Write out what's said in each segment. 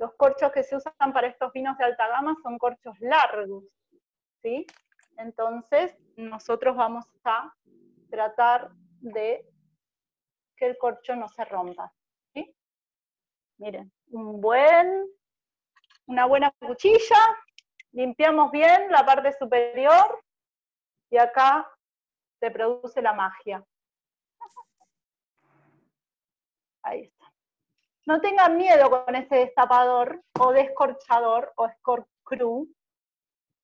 Los corchos que se usan para estos vinos de alta gama son corchos largos, ¿sí? Entonces, nosotros vamos a tratar de que el corcho no se rompa, ¿sí? Miren, un buen, una buena cuchilla, limpiamos bien la parte superior y acá se produce la magia. Ahí está no tengan miedo con ese destapador o descorchador o escorcru,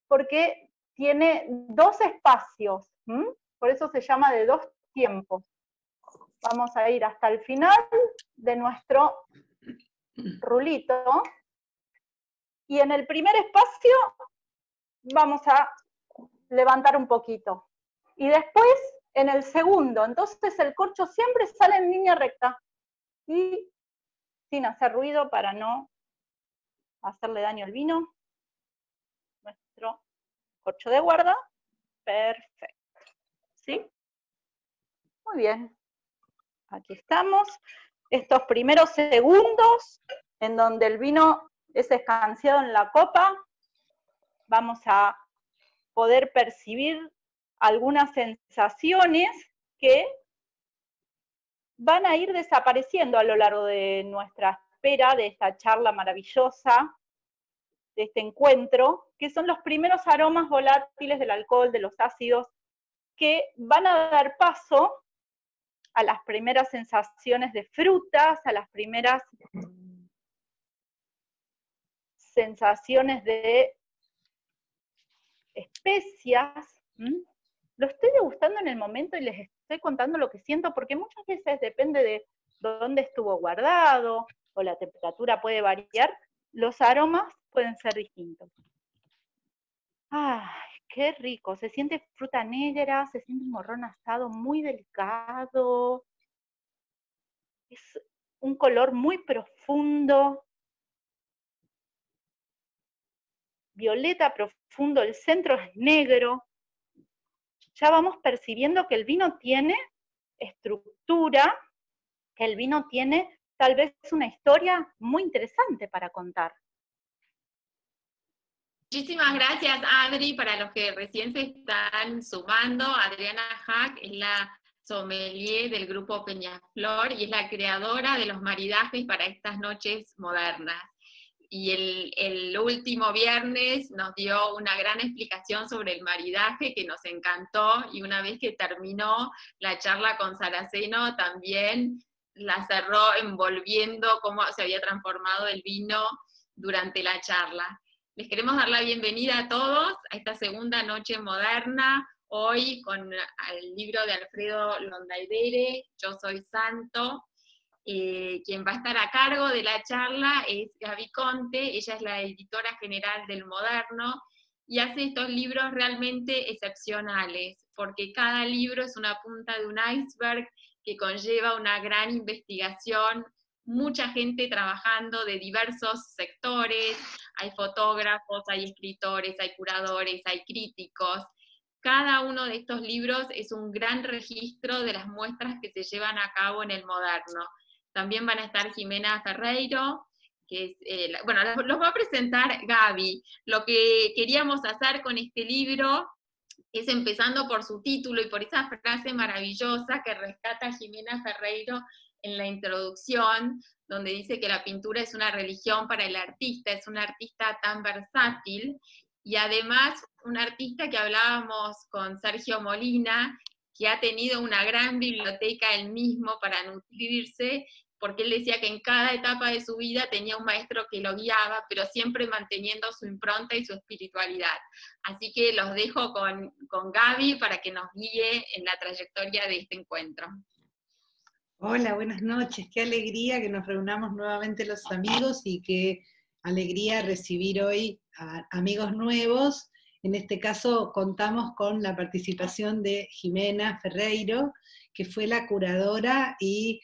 porque tiene dos espacios, por eso se llama de dos tiempos. Vamos a ir hasta el final de nuestro rulito y en el primer espacio vamos a levantar un poquito y después en el segundo, entonces el corcho siempre sale en línea recta y sin hacer ruido para no hacerle daño al vino. Nuestro corcho de guarda. Perfecto. ¿Sí? Muy bien. Aquí estamos. Estos primeros segundos en donde el vino es escanciado en la copa, vamos a poder percibir algunas sensaciones que van a ir desapareciendo a lo largo de nuestra espera, de esta charla maravillosa, de este encuentro, que son los primeros aromas volátiles del alcohol, de los ácidos, que van a dar paso a las primeras sensaciones de frutas, a las primeras sensaciones de especias. Lo estoy degustando en el momento y les estoy contando lo que siento porque muchas veces depende de dónde estuvo guardado o la temperatura puede variar, los aromas pueden ser distintos. ¡Ay, qué rico! Se siente fruta negra, se siente un morrón asado muy delicado. Es un color muy profundo. Violeta profundo, el centro es negro ya vamos percibiendo que el vino tiene estructura, que el vino tiene tal vez una historia muy interesante para contar. Muchísimas gracias, Adri. Para los que recién se están sumando, Adriana Hack es la sommelier del grupo Peñaflor y es la creadora de los maridajes para estas noches modernas y el, último viernes nos dio una gran explicación sobre el maridaje que nos encantó y una vez que terminó la charla con Saraceno también la cerró envolviendo cómo se había transformado el vino durante la charla. Les queremos dar la bienvenida a todos a esta segunda noche moderna, hoy con el libro de Alfredo Londaidere, Yo Soy Santo, eh, quien va a estar a cargo de la charla es Gaby Conte, ella es la editora general del Moderno y hace estos libros realmente excepcionales, porque cada libro es una punta de un iceberg que conlleva una gran investigación, mucha gente trabajando de diversos sectores, hay fotógrafos, hay escritores, hay curadores, hay críticos. Cada uno de estos libros es un gran registro de las muestras que se llevan a cabo en el moderno. También van a estar Jimena Ferreiro, que es, eh, bueno, los va a presentar Gaby. Lo que queríamos hacer con este libro es empezando por su título y por esa frase maravillosa que rescata Jimena Ferreiro en la introducción, donde dice que la pintura es una religión para el artista, es un artista tan versátil y además un artista que hablábamos con Sergio Molina, que ha tenido una gran biblioteca él mismo para nutrirse porque él decía que en cada etapa de su vida tenía un maestro que lo guiaba, pero siempre manteniendo su impronta y su espiritualidad. Así que los dejo con, con Gaby para que nos guíe en la trayectoria de este encuentro. Hola, buenas noches. Qué alegría que nos reunamos nuevamente los amigos y qué alegría recibir hoy a amigos nuevos. En este caso contamos con la participación de Jimena Ferreiro, que fue la curadora y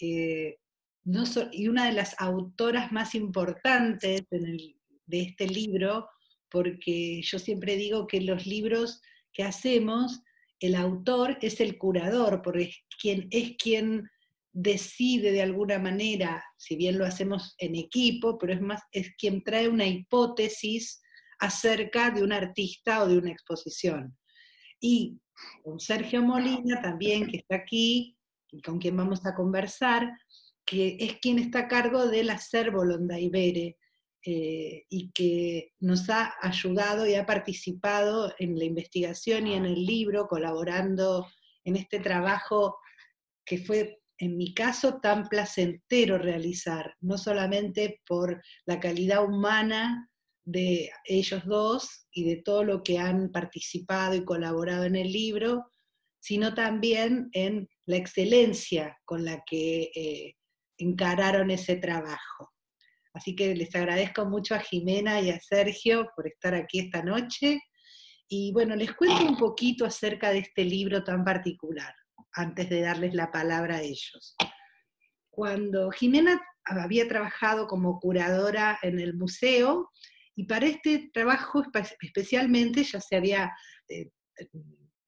eh, no y una de las autoras más importantes de este libro, porque yo siempre digo que los libros que hacemos, el autor es el curador, porque es quien, es quien decide de alguna manera, si bien lo hacemos en equipo, pero es más, es quien trae una hipótesis acerca de un artista o de una exposición. Y Sergio Molina también, que está aquí, con quien vamos a conversar, que es quien está a cargo del acervo Londaibere eh, y que nos ha ayudado y ha participado en la investigación y en el libro, colaborando en este trabajo que fue, en mi caso, tan placentero realizar, no solamente por la calidad humana de ellos dos y de todo lo que han participado y colaborado en el libro, sino también en la excelencia con la que eh, encararon ese trabajo. Así que les agradezco mucho a Jimena y a Sergio por estar aquí esta noche. Y bueno, les cuento un poquito acerca de este libro tan particular, antes de darles la palabra a ellos. Cuando Jimena había trabajado como curadora en el museo, y para este trabajo especialmente ya se había eh,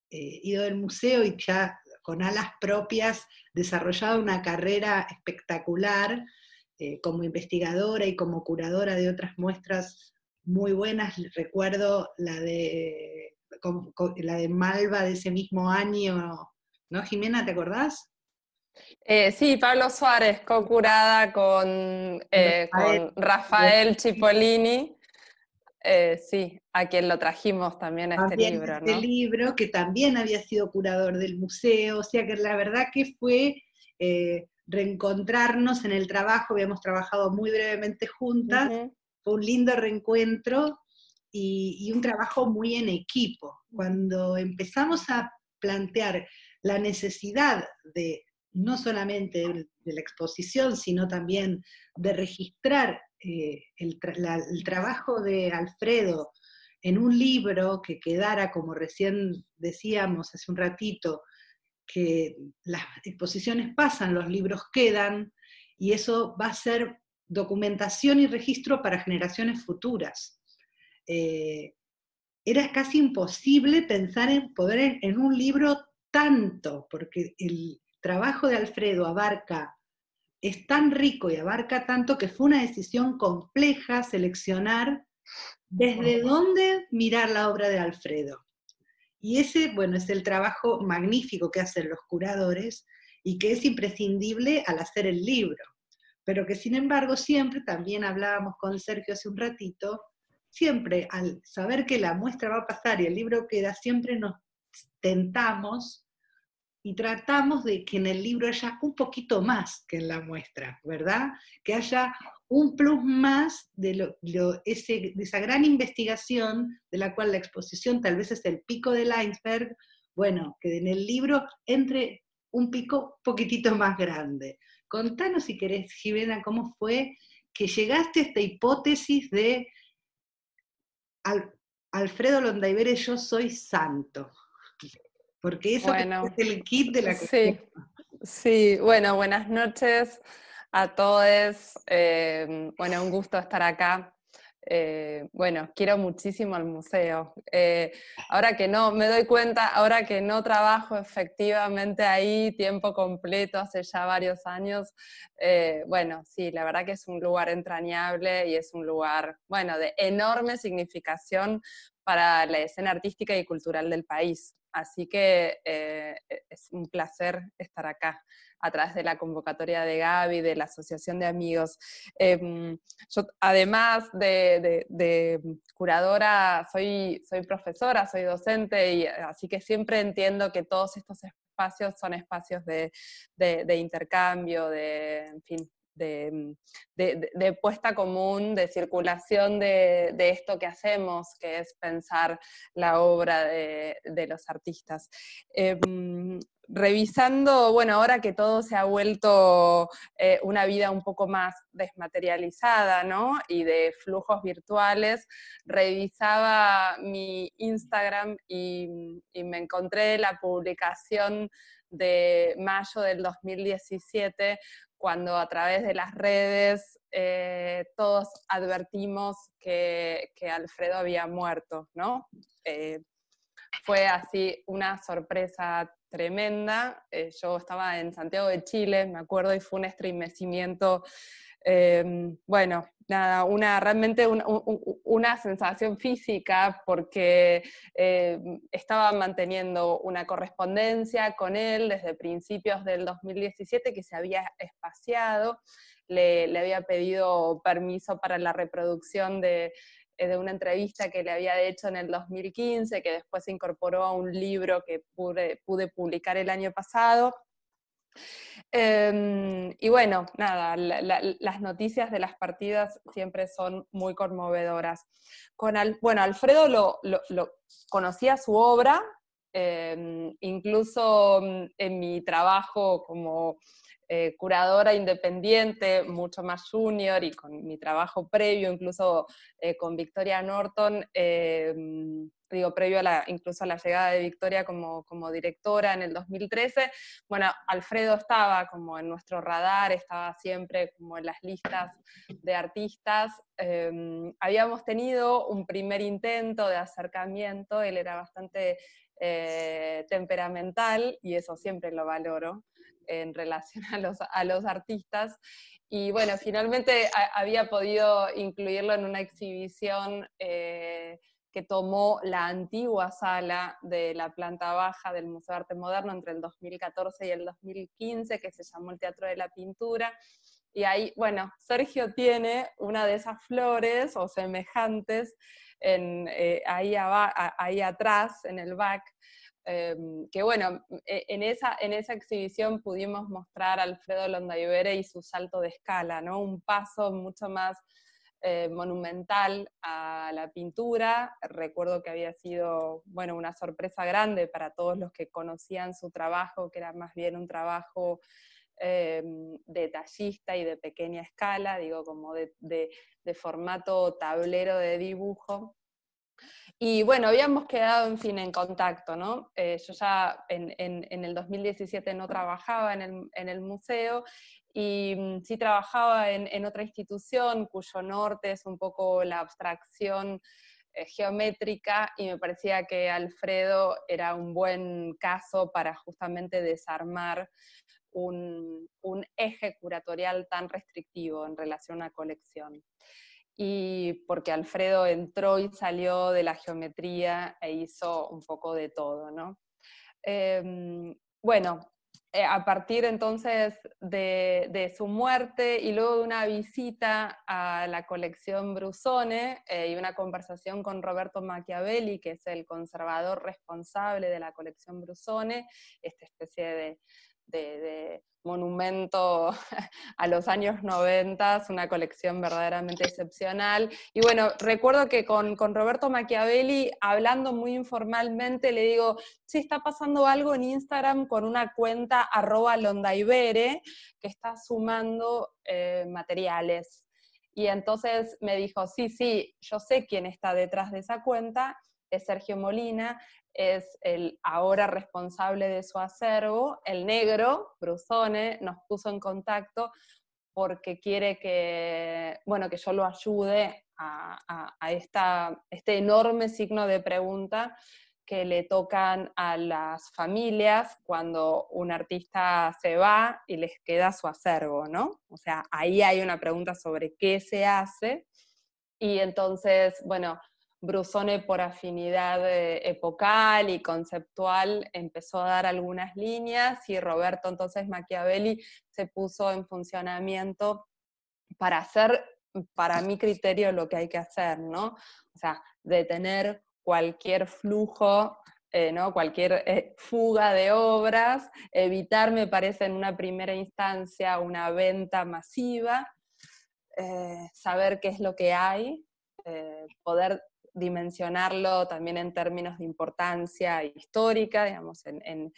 eh, ido del museo y ya con alas propias desarrollado una carrera espectacular eh, como investigadora y como curadora de otras muestras muy buenas. Recuerdo la de, la de Malva de ese mismo año, ¿no, Jimena? ¿Te acordás? Eh, sí, Pablo Suárez, co-curada con, Rafael, Cipollini. Eh, sí, a quien lo trajimos también a este libro. Este libro, que también había sido curador del museo, o sea que la verdad que fue eh, reencontrarnos en el trabajo, habíamos trabajado muy brevemente juntas, fue un lindo reencuentro y un trabajo muy en equipo. Cuando empezamos a plantear la necesidad de no solamente de la exposición, sino también de registrar eh, el, trabajo de Alfredo en un libro que quedara, como recién decíamos hace un ratito, que las exposiciones pasan, los libros quedan, y eso va a ser documentación y registro para generaciones futuras. Eh, era casi imposible pensar en poder en un libro tanto, porque el trabajo de Alfredo abarca es tan rico y abarca tanto que fue una decisión compleja seleccionar desde dónde mirar la obra de Alfredo. Y ese, bueno, es el trabajo magnífico que hacen los curadores y que es imprescindible al hacer el libro, pero que sin embargo siempre, también hablábamos con Sergio hace un ratito, siempre al saber que la muestra va a pasar y el libro queda, siempre nos tentamos y tratamos de que en el libro haya un poquito más que en la muestra, ¿verdad? Que haya un plus más de, de esa gran investigación de la cual la exposición tal vez es el pico del iceberg, bueno, que en el libro entre un pico poquitito más grande. Contanos si querés, Jimena, cómo fue que llegaste a esta hipótesis de Alfredo Londaiveres, yo soy santo porque eso es el kit de la Sí, bueno, buenas noches a todos. Eh, bueno, un gusto estar acá. Eh, bueno, quiero muchísimo al museo. Eh, ahora que no, me doy cuenta, ahora que no trabajo efectivamente ahí tiempo completo hace ya varios años, bueno, sí, la verdad que es un lugar entrañable y es un lugar, bueno, de enorme significación para la escena artística y cultural del país. Así que eh, e-, es un placer estar acá a través de la convocatoria de Gaby, de la Asociación de Amigos. Em, yo, además de, curadora, soy, soy profesora, soy docente, y así que siempre entiendo que todos estos espacios son espacios de, de intercambio, de, en fin, Mm, de, puesta común, de circulación de, esto que hacemos, que es pensar la obra de, los artistas. Em, revisando, bueno, ahora que todo se ha vuelto eh, una vida un poco más desmaterializada, ¿no? Y de flujos virtuales, revisaba mi Instagram y, mm, y me encontré la publicación de mayo del 2017 cuando a través de las redes eh, todos advertimos que, Alfredo había muerto, ¿no? Eh, fue así una sorpresa tremenda. Eh, yo estaba en Santiago de Chile, me acuerdo, y fue un estremecimiento Em, bueno, nada, una, realmente una sensación física porque eh, estaba manteniendo una correspondencia con él desde principios del 2017 que se había espaciado, le, había pedido permiso para la reproducción eh, de, una entrevista que le había hecho en el 2015, que después se incorporó a un libro que pude publicar el año pasado Em, y bueno, nada, las noticias de las partidas siempre son muy conmovedoras. bueno, Alfredo lo, conocía su obra, em, incluso mm, en mi trabajo como eh, curadora independiente, mucho más junior y con mi trabajo previo, incluso eh, con Victoria Norton em, digo, previo a la, incluso a la llegada de Victoria como, directora en el 2013, bueno, Alfredo estaba como en nuestro radar, estaba siempre como en las listas de artistas. Em, habíamos tenido un primer intento de acercamiento, él era bastante eh, temperamental y eso siempre lo valoro en relación a los, a los artistas. Y bueno, finalmente había podido incluirlo en una exhibición. Eh, que tomó la antigua sala de la planta baja del Museo de Arte Moderno entre el 2014 y el 2015, que se llamó el Teatro de la Pintura. Y ahí, bueno, Sergio tiene una de esas flores o semejantes eh, ahí, atrás, en el back. Em, que bueno, e-, en esa, en esa exhibición pudimos mostrar a Alfredo Londaibere y su salto de escala, ¿no? Un paso mucho más eh, monumental a la pintura. Recuerdo que había sido, bueno, una sorpresa grande para todos los que conocían su trabajo, que era más bien un trabajo eh, detallista y de pequeña escala, digo, como de, formato tablero de dibujo. Y bueno, habíamos quedado, en fin, en contacto, ¿no? Eh, yo ya en, el 2017 no trabajaba en el, en el museo y mm, sí trabajaba en, otra institución cuyo norte es un poco la abstracción eh, geométrica y me parecía que Alfredo era un buen caso para justamente desarmar un, eje curatorial tan restrictivo en relación a colección y porque Alfredo entró y salió de la geometría e hizo un poco de todo, ¿no? Em, bueno, eh, a partir entonces de, su muerte y luego de una visita a la colección Brusone eh, y una conversación con Roberto Machiavelli, que es el conservador responsable de la colección Brusone, esta especie de, de, monumento a los años 90, una colección verdaderamente excepcional. Y bueno, recuerdo que con, Roberto Machiavelli, hablando muy informalmente, le digo, sí, está pasando algo en Instagram con una cuenta arroba londaibere que está sumando eh, materiales. Y entonces me dijo, sí, sí, yo sé quién está detrás de esa cuenta es Sergio Molina, es el ahora responsable de su acervo, el negro, Bruzone, nos puso en contacto porque quiere que, bueno, que yo lo ayude a, a esta, este enorme signo de pregunta que le tocan a las familias cuando un artista se va y les queda su acervo, ¿no? O sea, ahí hay una pregunta sobre qué se hace. Y entonces, bueno, Brusone por afinidad eh, epocal y conceptual empezó a dar algunas líneas y Roberto entonces Machiavelli se puso en funcionamiento para hacer, para mi criterio, lo que hay que hacer, ¿no? O sea, detener cualquier flujo eh, ¿no? cualquier eh, fuga de obras, evitar, me parece, en una primera instancia una venta masiva, saber qué es lo que hay, poder dimensionarlo también en términos de importancia histórica, digamos, en,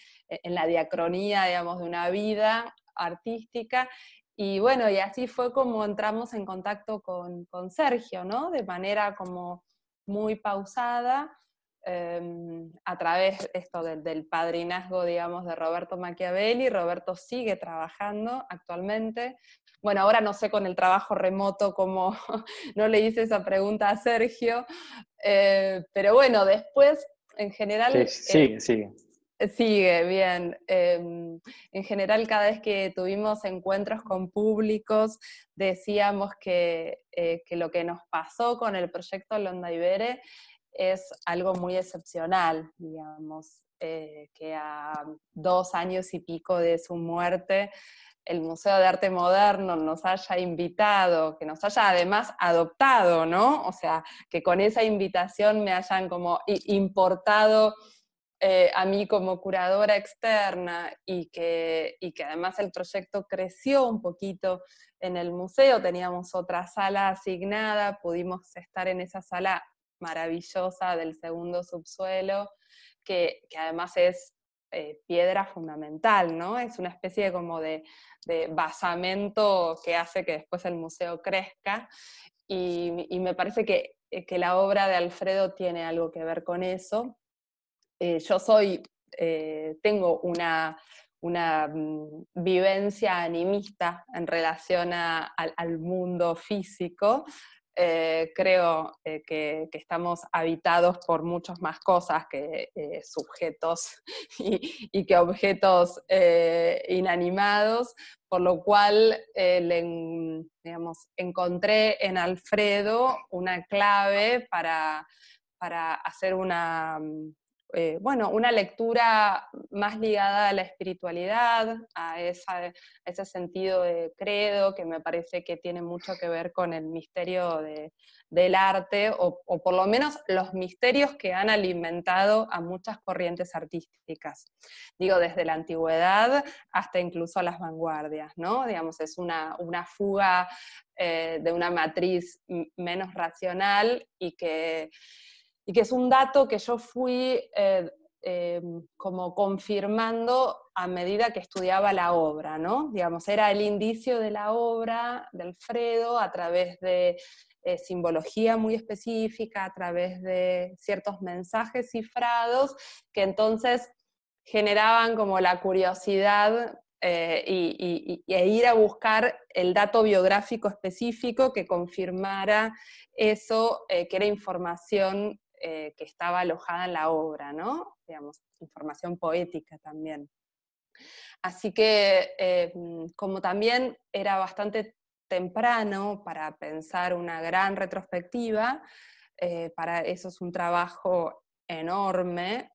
la diacronía, de una vida artística. Y bueno, y así fue como entramos en contacto con, Sergio, De manera como muy pausada, Em, a través esto del, padrinazgo, digamos, de Roberto Machiavelli. Roberto sigue trabajando actualmente. Bueno, ahora no sé con el trabajo remoto como no le hice esa pregunta a Sergio, eh, pero bueno, después, en general... Sí, sigue, eh, sigue. Sigue, bien. Em, en general, cada vez que tuvimos encuentros con públicos, decíamos que, eh, que lo que nos pasó con el proyecto Londa Ibere es algo muy excepcional, digamos, eh, que a dos años y pico de su muerte el Museo de Arte Moderno nos haya invitado, que nos haya además adoptado, ¿no? O sea, que con esa invitación me hayan como importado eh, a mí como curadora externa y que, y que además el proyecto creció un poquito en el museo, teníamos otra sala asignada, pudimos estar en esa sala maravillosa del segundo subsuelo, que, además es eh, piedra fundamental, ¿no? Es una especie como de, de, basamento que hace que después el museo crezca y, me parece que, eh, que, la obra de Alfredo tiene algo que ver con eso. Eh, yo soy, tengo una, una mm, vivencia animista en relación al, mundo físico, eh, creo eh, que, estamos habitados por muchas más cosas que eh, sujetos y, y, que objetos inanimados, por lo cual le, digamos, encontré en Alfredo una clave para, para hacer una, eh, bueno, una lectura más ligada a la espiritualidad, a, ese sentido de credo que me parece que tiene mucho que ver con el misterio del arte, o, por lo menos los misterios que han alimentado a muchas corrientes artísticas. Digo, desde la antigüedad hasta incluso a las vanguardias, ¿no? Digamos, es una, fuga eh, de una matriz menos racional y que y que es un dato que yo fui eh, eh, como confirmando a medida que estudiaba la obra, ¿no? Digamos, era el indicio de la obra de Alfredo a través de eh, simbología muy específica, a través de ciertos mensajes cifrados que entonces generaban como la curiosidad y, e ir a buscar el dato biográfico específico que confirmara eso, que era información eh, que estaba alojada en la obra, ¿no? Digamos, información poética también. Así que, eh, como también era bastante temprano para pensar una gran retrospectiva, eh, para eso es un trabajo enorme,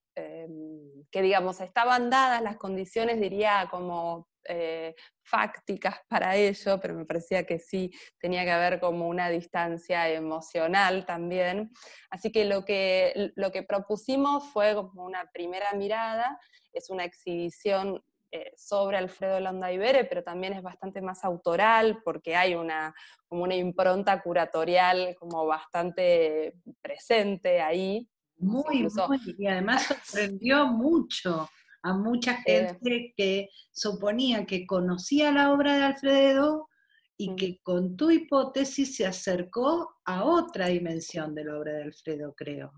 que digamos, estaban dadas las condiciones, diría, como eh, fácticas para ello, pero me parecía que sí tenía que haber como una distancia emocional también. Así que lo que, lo que propusimos fue como una primera mirada, es una exhibición eh, sobre Alfredo Landa pero también es bastante más autoral porque hay una, como una impronta curatorial como bastante presente ahí. Muy, muy y además sorprendió mucho a mucha gente que suponía que conocía la obra de Alfredo y mm. que con tu hipótesis se acercó a otra dimensión de la obra de Alfredo, creo.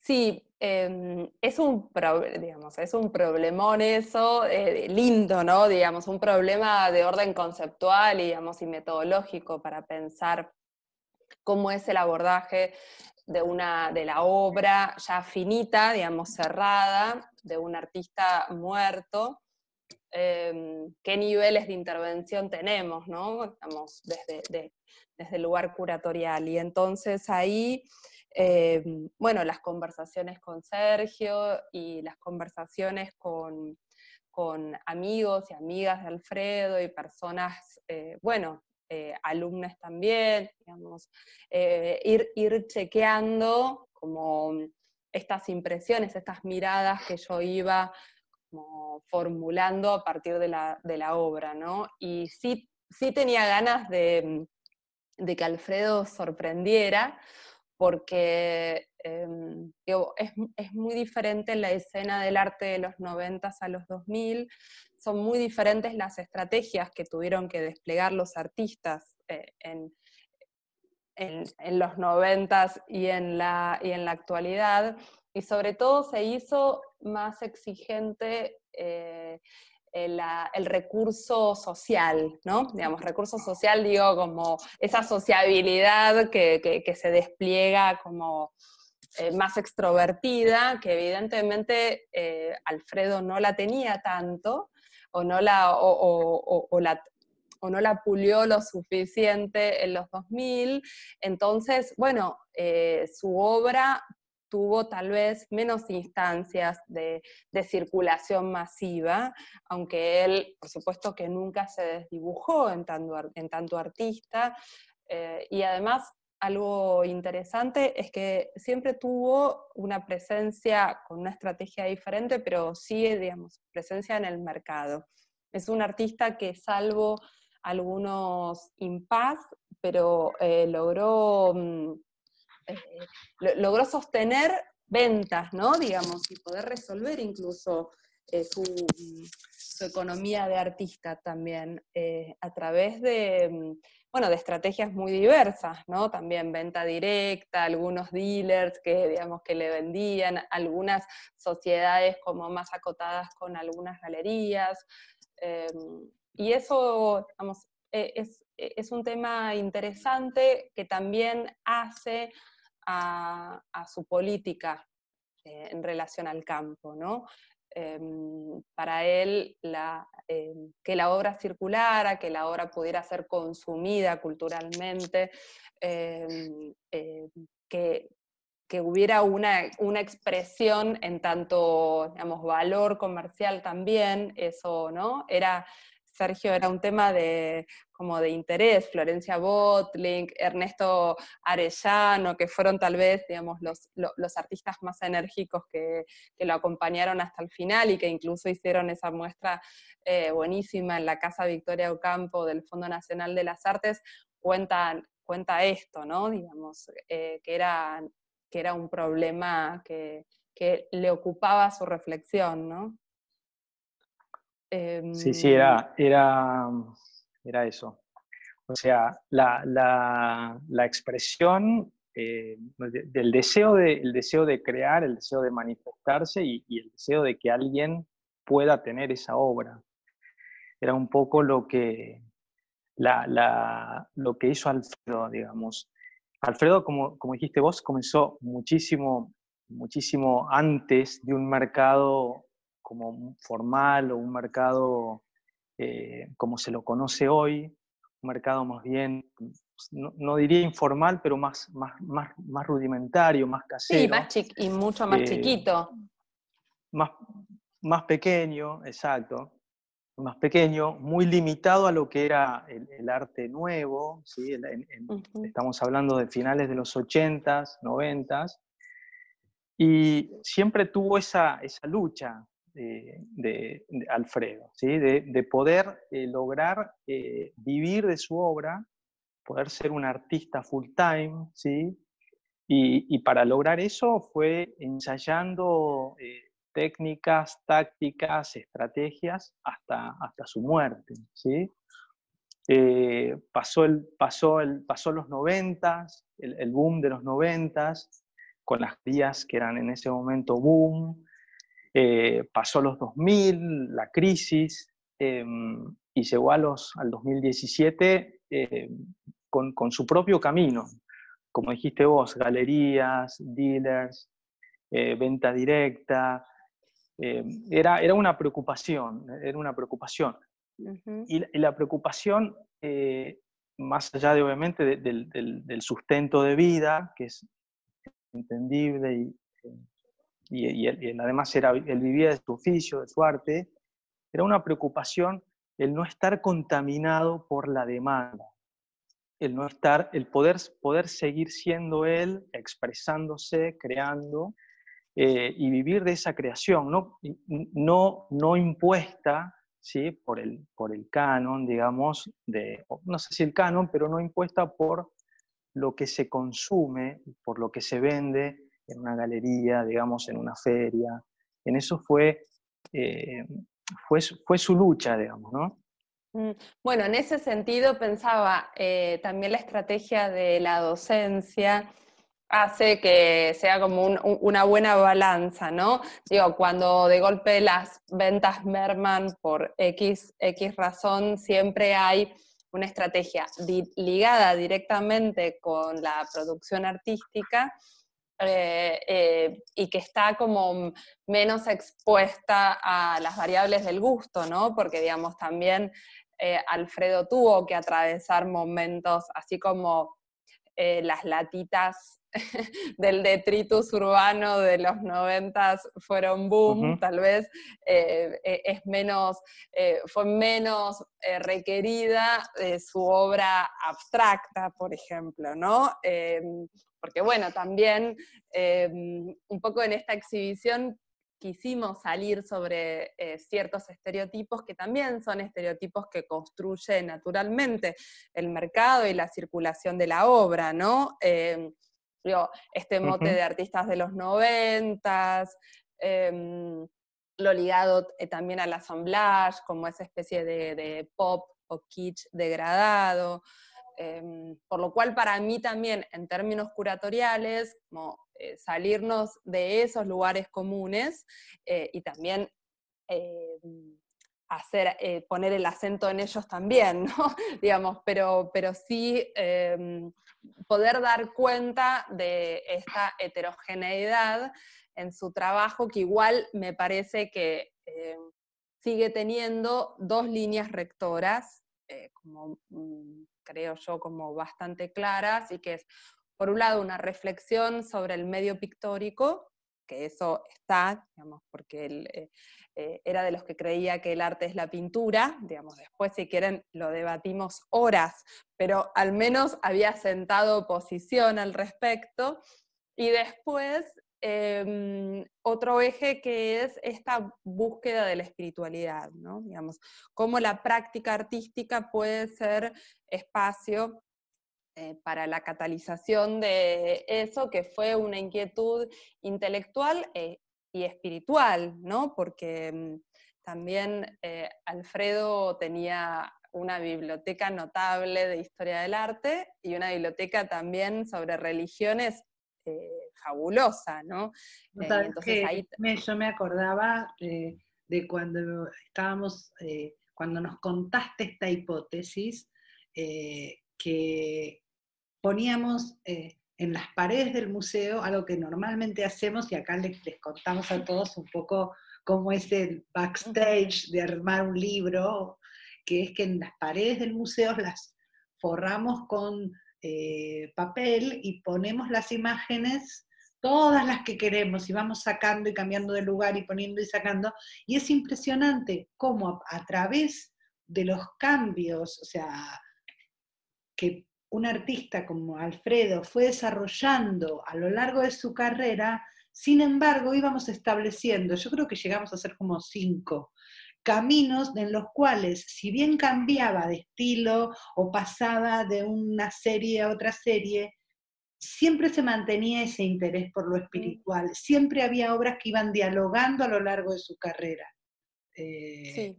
Sí, em, es, un digamos, es un problemón eso, eh, lindo, ¿no? Digamos, un problema de orden conceptual digamos, y metodológico para pensar cómo es el abordaje de, una, de la obra ya finita, digamos, cerrada, de un artista muerto, em, qué niveles de intervención tenemos, ¿no? Estamos desde, el lugar curatorial. Y entonces ahí, em, bueno, las conversaciones con Sergio y las conversaciones con, con amigos y amigas de Alfredo y personas, eh, bueno, alumnas eh, alumnos también, eh, ir, chequeando como estas impresiones, estas miradas que yo iba formulando a partir de la, obra, ¿no? Y sí, sí tenía ganas de, que Alfredo sorprendiera, porque em, es, muy diferente la escena del arte de los 90 a los 2000, son muy diferentes las estrategias que tuvieron que desplegar los artistas eh, en, los noventas y, en la, y en la actualidad. Y sobre todo se hizo más exigente eh, ah, el, recurso social, ¿no? Digamos, recurso social, digo, como esa sociabilidad que, se despliega como eh, más extrovertida, que evidentemente Alfredo no la tenía tanto, o no la, o, la, o no la pulió lo suficiente en los 2000. Entonces, bueno, eh, su obra tuvo tal vez menos instancias de, circulación masiva, aunque él, por supuesto, que nunca se desdibujó en tanto, en tanto artista. Eh, y además, algo interesante es que siempre tuvo una presencia con una estrategia diferente, pero sí, digamos, presencia en el mercado. Es un artista que salvo algunos impas, pero eh, logró, mm, eh, logró sostener ventas, ¿no? Digamos, y poder resolver incluso eh, mm, su, economía de artista también a través de mm, bueno, de estrategias muy diversas, ¿no? También venta directa, algunos dealers que, digamos, que le vendían, algunas sociedades como más acotadas con algunas galerías. Em, y eso, digamos, e, e, es, un tema interesante que también hace a, su política eh, en relación al campo, ¿no? Em, para él em, que la obra circulara, que la obra pudiera ser consumida culturalmente, em, eh, que, hubiera una, expresión en tanto, valor comercial también, eso, ¿no? Era, Sergio, era un tema de como de interés, Florencia Botling, Ernesto Arellano, que fueron tal vez, digamos, los, artistas más enérgicos que, lo acompañaron hasta el final y que incluso hicieron esa muestra eh, buenísima en la Casa Victoria Ocampo del Fondo Nacional de las Artes, cuenta esto, ¿no? Digamos, eh, que, era, que era un problema que, le ocupaba su reflexión, ¿no? sí, sí, era, em, era era eso. O sea, la, expresión eh, pues, del deseo de, el deseo de crear, el deseo de manifestarse y, el deseo de que alguien pueda tener esa obra. Era un poco lo que, lo que hizo Alfredo, digamos. Alfredo, como, como dijiste vos, comenzó muchísimo, muchísimo antes de un mercado como formal o un mercado eh, como se lo conoce hoy, un mercado más bien, no, diría informal, pero más, más, más, rudimentario, más casero. Sí, más y mucho más eh, chiquito. Más, más pequeño, exacto, más pequeño, muy limitado a lo que era el, arte nuevo, estamos hablando de finales de los 80s, 90 y siempre tuvo esa, esa lucha de, Alfredo, ¿sí? de, poder eh, lograr eh, vivir de su obra, poder ser un artista full time, ¿sí? y, para lograr eso fue ensayando eh, técnicas, tácticas, estrategias hasta, hasta su muerte. ¿sí? pasó, el, el, los noventas, el, el, boom de los noventas, con las vías que eran en ese momento boom, eh, pasó los 2000, la crisis, em, y llegó a los, al 2017 eh, con, su propio camino. Como dijiste vos, galerías, dealers, eh, venta directa. era, era una preocupación, era una preocupación. y, la, preocupación, más allá de obviamente del, del sustento de vida, que es entendible y y, además era, él vivía de su oficio, de su arte, era una preocupación el no estar contaminado por la demanda, el no estar, el poder, poder seguir siendo él, expresándose, creando eh, y vivir de esa creación, no, no, no impuesta ¿sí? por, el, por el canon, digamos, de, no sé si el canon, pero no impuesta por lo que se consume, por lo que se vende, en una galería, digamos, en una feria. En eso fue, eh, fue, fue su lucha, digamos, ¿no? Mm, bueno, en ese sentido pensaba, eh, también la estrategia de la docencia hace que sea como una buena balanza, ¿no? Digo, cuando de golpe las ventas merman por X, X razón, siempre hay una estrategia ligada directamente con la producción artística eh, eh, y que está como menos expuesta a las variables del gusto, ¿no? Porque, digamos, también eh, Alfredo tuvo que atravesar momentos así como las latitas del detritus urbano de los noventas fueron boom, tal vez es menos, fue menos requerida requerida su obra abstracta, por ejemplo, ¿no? Em, porque bueno, también em, un poco en esta exhibición quisimos salir sobre eh, ciertos estereotipos que también son estereotipos que construye naturalmente el mercado y la circulación de la obra, ¿no? Em, este mote de artistas de los noventas, em, lo ligado eh, también al assemblage, como esa especie de pop o kitsch degradado. Em, por lo cual para mí también, en términos curatoriales, como, eh, salirnos de esos lugares comunes eh, y también eh, hacer, poner el acento en ellos también, pero sí em, poder dar cuenta de esta heterogeneidad en su trabajo que igual me parece que em, sigue teniendo dos líneas rectoras eh, mm, creo yo, como bastante claras y que es, por un lado, una reflexión sobre el medio pictórico, que eso está, digamos, porque él eh, eh, era de los que creía que el arte es la pintura, digamos, después si quieren lo debatimos horas, pero al menos había sentado posición al respecto. Y después Em, otro eje que es esta búsqueda de la espiritualidad, ¿no? Digamos, cómo la práctica artística puede ser espacio eh, para la catalización de eso, que fue una inquietud intelectual eh, y espiritual, ¿no? Porque mm, también eh, Alfredo tenía una biblioteca notable de historia del arte y una biblioteca también sobre religiones fabulosa, ¿no? Eh, entonces yo me acordaba eh, de cuando estábamos, eh, cuando nos contaste esta hipótesis, que poníamos en las paredes del museo algo que normalmente hacemos y acá les contamos a todos un poco cómo es el backstage de armar un libro, que es que en las paredes del museo las forramos con eh, papel y ponemos las imágenes, todas las que queremos, y vamos sacando y cambiando de lugar y poniendo y sacando. Y es impresionante cómo a, través de los cambios, o sea, que un artista como Alfredo fue desarrollando a lo largo de su carrera, sin embargo íbamos estableciendo, yo creo que llegamos a ser como cinco caminos en los cuales, si bien cambiaba de estilo o pasaba de una serie a otra serie, siempre se mantenía ese interés por lo espiritual, siempre había obras que iban dialogando a lo largo de su carrera. Eh, sí.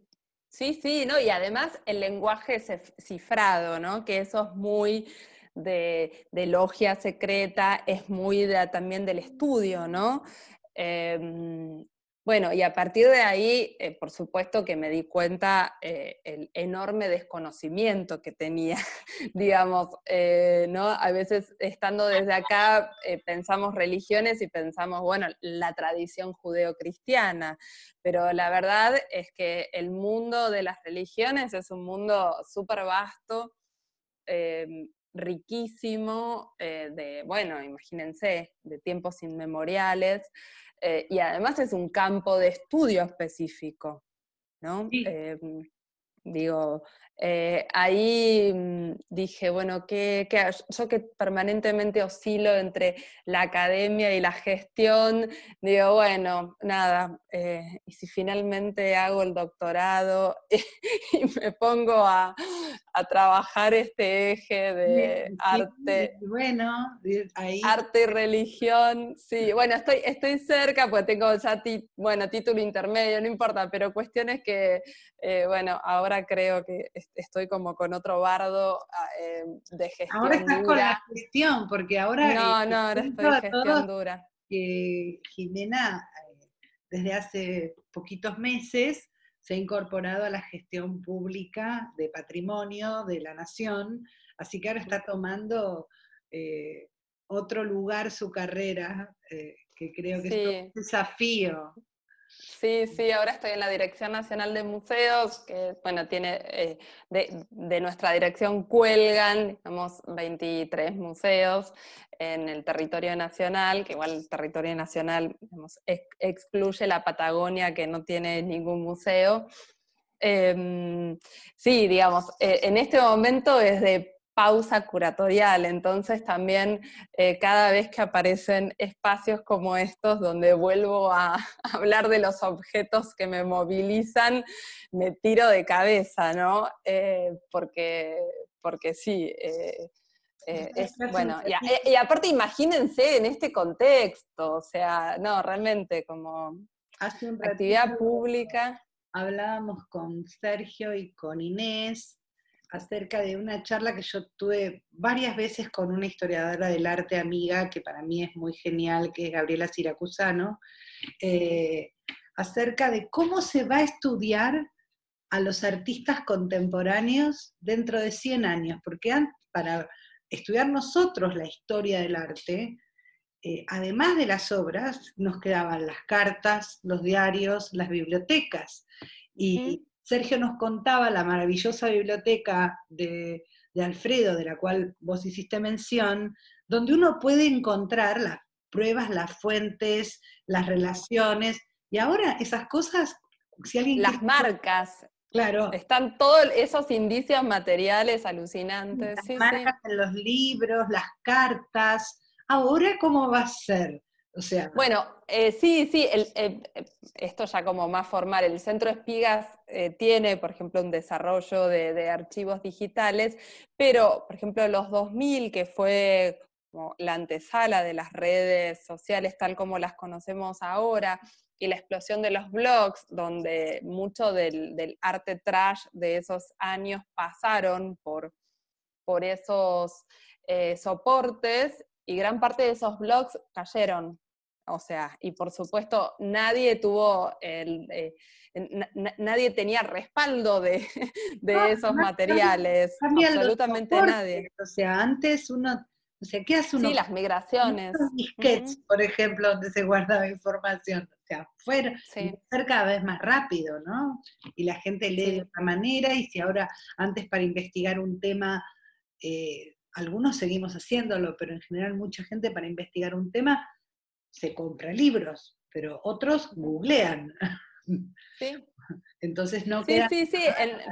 Sí, sí, ¿no? Y además el lenguaje cifrado, ¿no? Que eso es muy de, logia secreta, es muy también del estudio, ¿no? Em, bueno, y a partir de ahí, eh, por supuesto que me di cuenta eh, el enorme desconocimiento que tenía, digamos, eh, ¿no? A veces estando desde acá pensamos religiones y pensamos, bueno, la tradición judeocristiana, pero la verdad es que el mundo de las religiones es un mundo súper vasto. Em, riquísimo, eh, de, bueno, imagínense, de tiempos inmemoriales, eh, y además es un campo de estudio específico, ¿no? Em, digo, eh, ahí mm, dije, bueno, que, yo que permanentemente oscilo entre la academia y la gestión, digo, bueno, nada, eh, y si finalmente hago el doctorado y me pongo a, a trabajar este eje de arte. bueno, Arte y religión, sí, bueno, estoy, estoy cerca, pues tengo ya bueno, título intermedio, no importa, pero cuestiones que, eh, bueno, ahora creo que estoy como con otro bardo ah, em, de gestión Ahora estás con la gestión, porque ahora... Eh, no, no, ahora estoy en gestión dura. Jimena, eh, desde hace poquitos meses, se ha incorporado a la gestión pública de patrimonio de la nación, así que ahora está tomando eh, otro lugar su carrera, que creo que es un desafío. Sí, sí, ahora estoy en la Dirección Nacional de Museos, que bueno, tiene eh, de, nuestra dirección cuelgan, digamos, 23 museos en el territorio nacional, que igual el territorio nacional excluye la Patagonia, que no tiene ningún museo. Em, sí, digamos, eh, en este momento es de pausa curatorial. Entonces también eh, cada vez que aparecen espacios como estos donde vuelvo a hablar de los objetos que me movilizan, me tiro de cabeza, ¿no? Eh, porque, porque sí. Eh, es, bueno, y, aparte imagínense en este contexto, o sea, no, realmente como actividad pública. Hablábamos con Sergio y con Inés acerca de una charla que yo tuve varias veces con una historiadora del arte amiga, que para mí es muy genial, que es Gabriela Siracusano, eh, acerca de cómo se va a estudiar a los artistas contemporáneos dentro de 100 años, porque para estudiar nosotros la historia del arte, eh, además de las obras, nos quedaban las cartas, los diarios, las bibliotecas. Y, Sergio nos contaba la maravillosa biblioteca de, Alfredo, de la cual vos hiciste mención, donde uno puede encontrar las pruebas, las fuentes, las relaciones, y ahora esas cosas, si alguien... Las marcas. Claro. Están todos esos indicios materiales alucinantes. Las marcas en los libros, las cartas. Ahora, ¿cómo va a ser? bueno, eh, sí, sí, eh, eh, esto ya como más formal. El Centro Espigas tiene, por ejemplo, un desarrollo de, archivos digitales, pero, por ejemplo, los 2000, que fue como la antesala de las redes sociales tal como las conocemos ahora, y la explosión de los blogs, donde mucho del, arte trash de esos años pasaron por, por esos soportes y gran parte de esos blogs cayeron. O sea, y por supuesto nadie tuvo el, eh, nadie tenía respaldo de, esos materiales. absolutamente nadie. O sea, antes uno, o sea, ¿qué hace uno? Sí, las migraciones. y disquets, por ejemplo, donde se guardaba información. O sea, fuera, cada vez más rápido, ¿no? Y la gente lee de otra manera, y si ahora, antes para investigar un tema eh, algunos seguimos haciéndolo, pero en general mucha gente para investigar un tema se compra libros, pero otros googlean. Sí. Entonces no. Sí, sí, sí,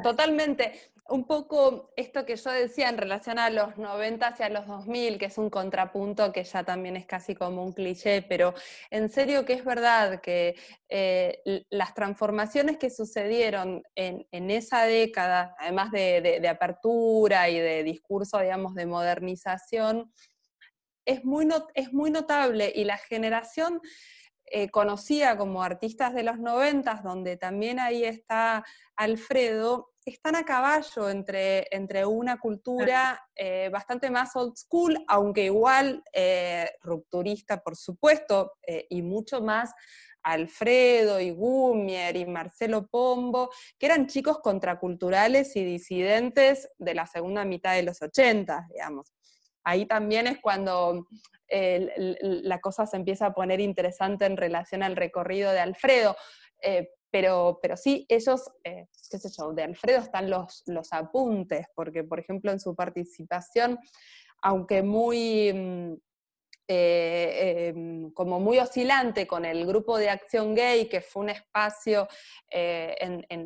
totalmente un poco esto que yo decía en relación a los 90 a los 2000, que es un contrapunto que ya también es casi como un cliché, pero en serio que es verdad que eh, las transformaciones que sucedieron en, esa década, además de, apertura y de discurso, digamos, de modernización, es muy, es muy notable y la generación... Eh, conocida como artistas de los 90, donde también ahí está Alfredo, están a caballo entre, entre una cultura eh, bastante más old school, aunque igual eh, rupturista, por supuesto, eh, y mucho más Alfredo y Gumier y Marcelo Pombo, que eran chicos contraculturales y disidentes de la segunda mitad de los 80, digamos. Ahí también es cuando la cosa se empieza a poner interesante en relación al recorrido de Alfredo. Pero, sí, ellos, eh, qué sé yo, de Alfredo están los, apuntes, porque por ejemplo en su participación, aunque muy... Mm, eh, em, como muy oscilante con el grupo de acción gay, que fue un espacio eh,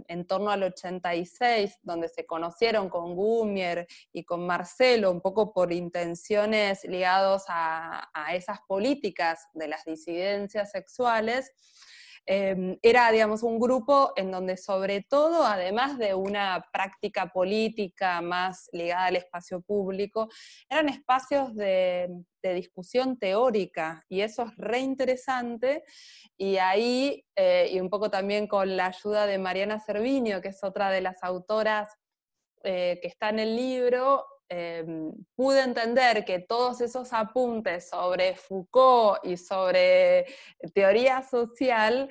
en, torno al 86, donde se conocieron con Gumier y con Marcelo, un poco por intenciones ligadas a, a esas políticas de las disidencias sexuales. Em, era, digamos, un grupo en donde sobre todo, además de una práctica política más ligada al espacio público, eran espacios de, discusión teórica y eso es reinteresante y ahí, eh, y un poco también con la ayuda de Mariana Cervinio, que es otra de las autoras eh, que está en el libro, Em, pude entender que todos esos apuntes sobre Foucault y sobre teoría social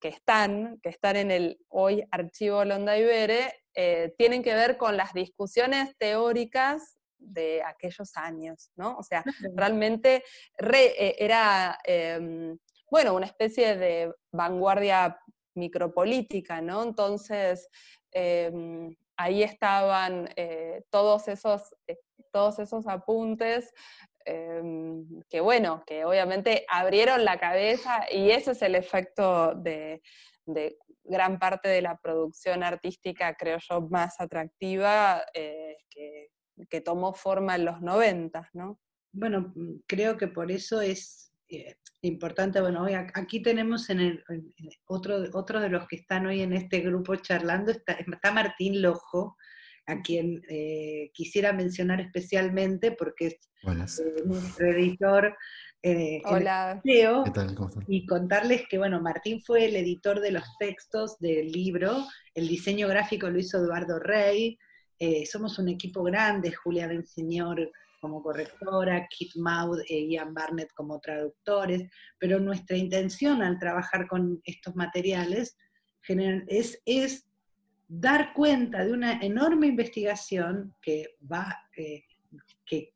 que están, que están en el hoy archivo Londa Ibere, eh, tienen que ver con las discusiones teóricas de aquellos años, ¿no? O sea, realmente eh, era, em, bueno, una especie de vanguardia micropolítica, ¿no? Entonces, em, ahí estaban eh, todos, esos, eh, todos esos apuntes. Em, que bueno, que obviamente abrieron la cabeza y ese es el efecto de, gran parte de la producción artística, creo yo, más atractiva eh, que, tomó forma en los noventas, ¿no? Bueno, mm, creo que por eso es importante, bueno, hoy aquí tenemos en el, otro, otro de los que están hoy en este grupo charlando, está, está Martín Lojo, a quien eh, quisiera mencionar especialmente porque es editor Hola. y contarles que bueno, Martín fue el editor de los textos del libro, el diseño gráfico lo hizo Eduardo Rey, eh, somos un equipo grande, Julia Benseñor, como correctora, Kit Maud e Ian Barnett como traductores, pero nuestra intención al trabajar con estos materiales es, dar cuenta de una enorme investigación que va, eh, que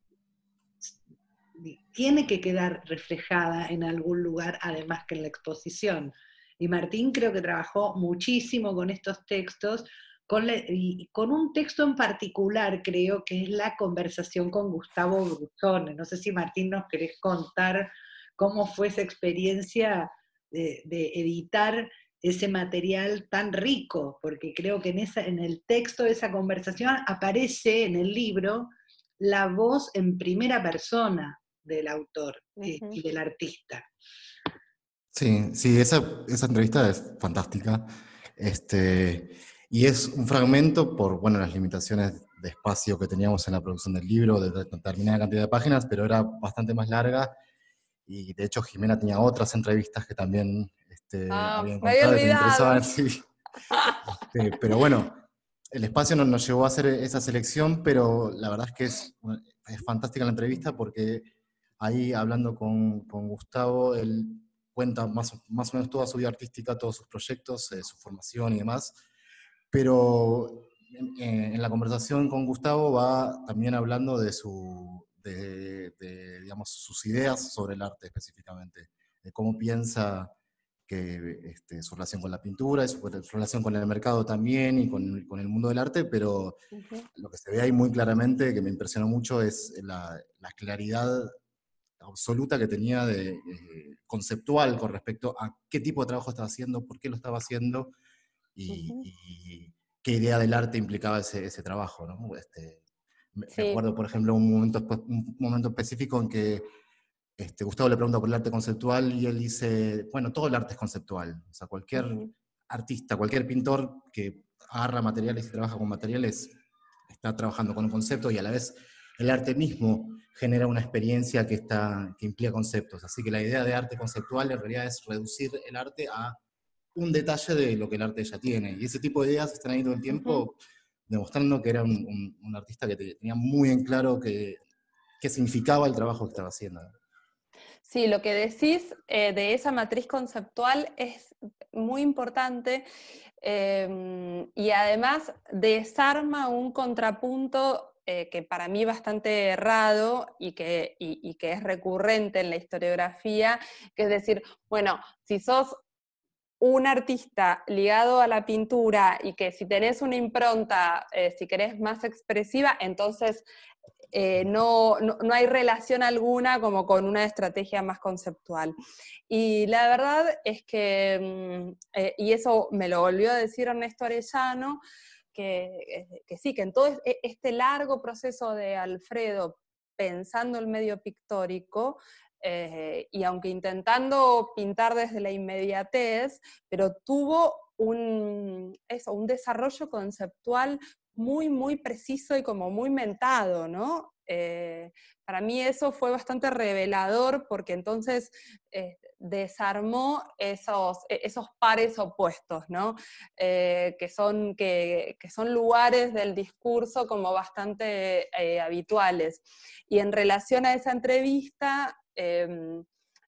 tiene que quedar reflejada en algún lugar, además que en la exposición. Y Martín creo que trabajó muchísimo con estos textos, con, y con un texto en particular, creo que es la conversación con Gustavo Brusone. No sé si Martín nos querés contar cómo fue esa experiencia de, editar ese material tan rico, porque creo que en, esa, en el texto de esa conversación aparece en el libro la voz en primera persona del autor eh, y, del artista. Sí, sí, esa, esa entrevista es fantástica. Este, y es un fragmento por, bueno, las limitaciones de espacio que teníamos en la producción del libro, de determinada cantidad de páginas, pero era bastante más larga. Y de hecho Jimena tenía otras entrevistas que también este, ah, había encontrado este, pero bueno, el espacio nos, llevó a hacer esa selección, pero la verdad es que es, es fantástica la entrevista porque ahí hablando con, con Gustavo, él cuenta más, más, o menos toda su vida artística, todos sus proyectos, eh, su formación y demás. Pero eh, en la conversación con Gustavo va también hablando de, sus ideas sobre el arte específicamente, de cómo piensa que este, su relación con la pintura, su, relación con el mercado también y con, el mundo del arte, pero lo que se ve ahí muy claramente, que me impresionó mucho, es la, claridad absoluta que tenía de, eh, conceptual con respecto a qué tipo de trabajo estaba haciendo, por qué lo estaba haciendo y, qué idea del arte implicaba ese, ese trabajo. ¿no? Este, Recuerdo, por ejemplo, un momento, un momento específico en que este, Gustavo le pregunta por el arte conceptual y él dice, bueno, todo el arte es conceptual. O sea, cualquier artista, cualquier pintor que agarra materiales y trabaja con materiales, está trabajando con un concepto y a la vez el arte mismo genera una experiencia que, está, que implica conceptos. Así que la idea de arte conceptual en realidad es reducir el arte a un detalle de lo que el arte ya tiene. Y ese tipo de ideas están ahí todo el tiempo demostrando que era un, artista que tenía muy en claro qué que significaba el trabajo que estaba haciendo. Sí, lo que decís eh, de esa matriz conceptual es muy importante em, y además desarma un contrapunto eh, que para mí bastante errado y que, y que es recurrente en la historiografía, que es decir, bueno, si sos un artista ligado a la pintura y que si tenés una impronta, eh, si querés más expresiva, entonces eh, no, hay relación alguna como con una estrategia más conceptual. Y la verdad es que, mm, eh, y eso me lo volvió a decir Ernesto Arellano, que, que sí, que en todo e, este largo proceso de Alfredo pensando el medio pictórico, eh, y aunque intentando pintar desde la inmediatez, pero tuvo un, desarrollo conceptual muy, muy preciso y como muy mentado, ¿no? Eh, para mí eso fue bastante revelador porque entonces eh, desarmó esos, e-, esos pares opuestos, ¿no? que, son, que, que, son lugares del discurso como bastante habituales. Y en relación a esa entrevista, Em,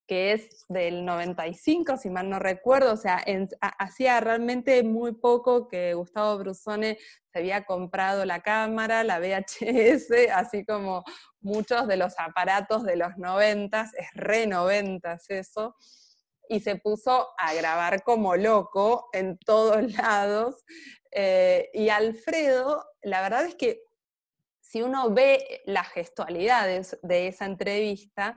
que es del 95, si mal no recuerdo, o sea, hacía realmente muy poco que Gustavo Brusone se había comprado la cámara, la VHS, así como muchos de los aparatos de los 90, es re 90 eso, y se puso a grabar como loco en todos lados. Eh, y Alfredo, la verdad es que si uno ve las gestualidades de esa entrevista,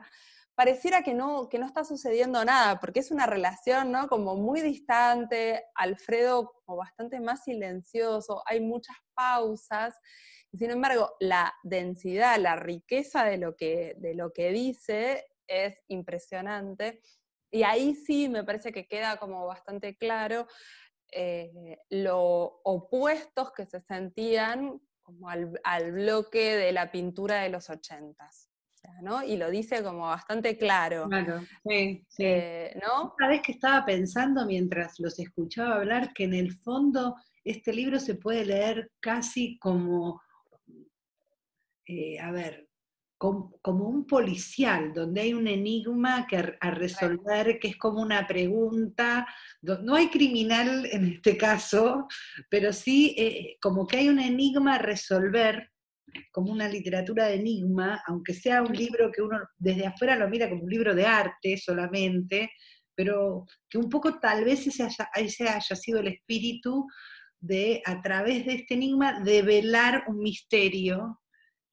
pareciera que no, está sucediendo nada, porque es una relación, Como muy distante, Alfredo como bastante más silencioso, hay muchas pausas, sin embargo, la densidad, la riqueza de lo que, de lo que dice es impresionante, y ahí sí me parece que queda como bastante claro eh, lo opuestos que se sentían como al bloque de la pintura de los ochentas. Y lo dice como bastante claro. Eh, ¿no? Una vez que estaba pensando mientras los escuchaba hablar que en el fondo este libro se puede leer casi como, eh, a ver, como, un policial, donde hay un enigma que a, resolver, que es como una pregunta. No hay criminal en este caso, pero sí eh, como que hay un enigma a resolver como una literatura de enigma, aunque sea un libro que uno desde afuera lo mira como un libro de arte solamente, pero que un poco tal vez ese haya, haya sido el espíritu de, a través de este enigma, develar un misterio,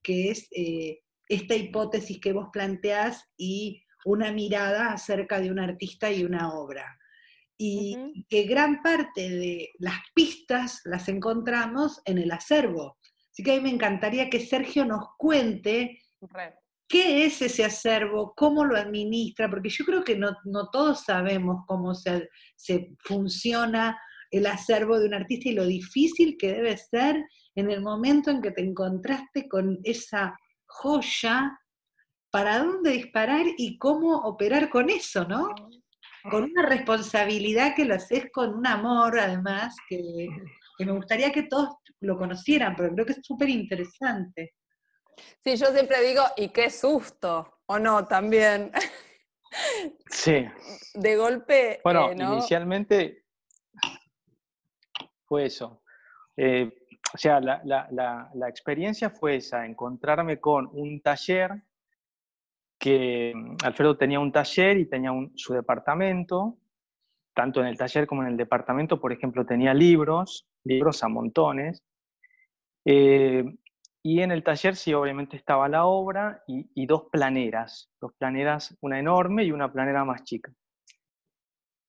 que es eh, esta hipótesis que vos planteás y una mirada acerca de un artista y una obra. Y que gran parte de las pistas las encontramos en el acervo Así que a me encantaría que Sergio nos cuente qué es ese acervo, cómo lo administra, porque yo creo que no, todos sabemos cómo se, se funciona el acervo de un artista y lo difícil que debe ser en el momento en que te encontraste con esa joya, para dónde disparar y cómo operar con eso, ¿no? Con una responsabilidad que lo haces con un amor, además, que me gustaría que todos lo conocieran, pero creo que es súper interesante. Sí, yo siempre digo, y qué susto, o no, también. Sí. De golpe. Bueno, eh, inicialmente fue eso. Eh, o sea, la, experiencia fue esa, encontrarme con un taller que mm, Alfredo tenía un taller y tenía su departamento, tanto en el taller como en el departamento, por ejemplo, tenía libros, libros a montones, eh, y en el taller sí, obviamente estaba la obra y, dos planeras, dos planeras, una enorme y una planera más chica.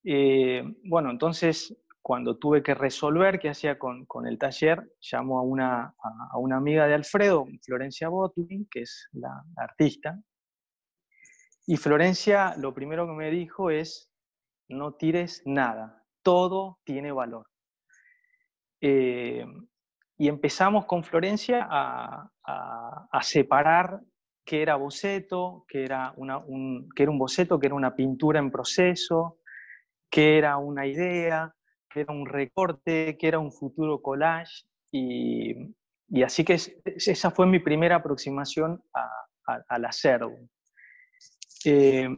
Eh, bueno, entonces cuando tuve que resolver qué hacía con, el taller, llamó a una, a una, amiga de Alfredo, Florencia Botlin, que es la, artista, y Florencia lo primero que me dijo es, no tires nada, todo tiene valor. Eh, y empezamos con Florencia a, a, separar qué era boceto, qué era, una, un, era un boceto, qué era una pintura en proceso, qué era una idea, qué era un recorte, qué era un futuro collage. Y, y así que esa fue mi primera aproximación al acervo. Eh,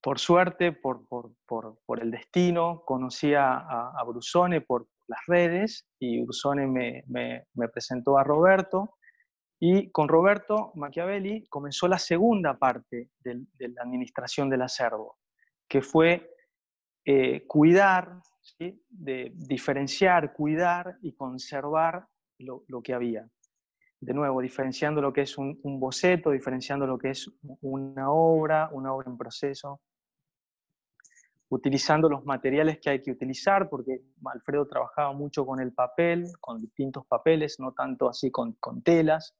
por suerte, por, por, por, por, el destino, conocí a, a Brusone por, las redes y Ursone me, presentó a Roberto. Y con Roberto Machiavelli comenzó la segunda parte de la administración del acervo, que fue eh, cuidar, de diferenciar, cuidar y conservar lo, que había. De nuevo, diferenciando lo que es un, boceto, diferenciando lo que es una obra, una obra en proceso, utilizando los materiales que hay que utilizar, porque Alfredo trabajaba mucho con el papel, con distintos papeles, no tanto así con, telas.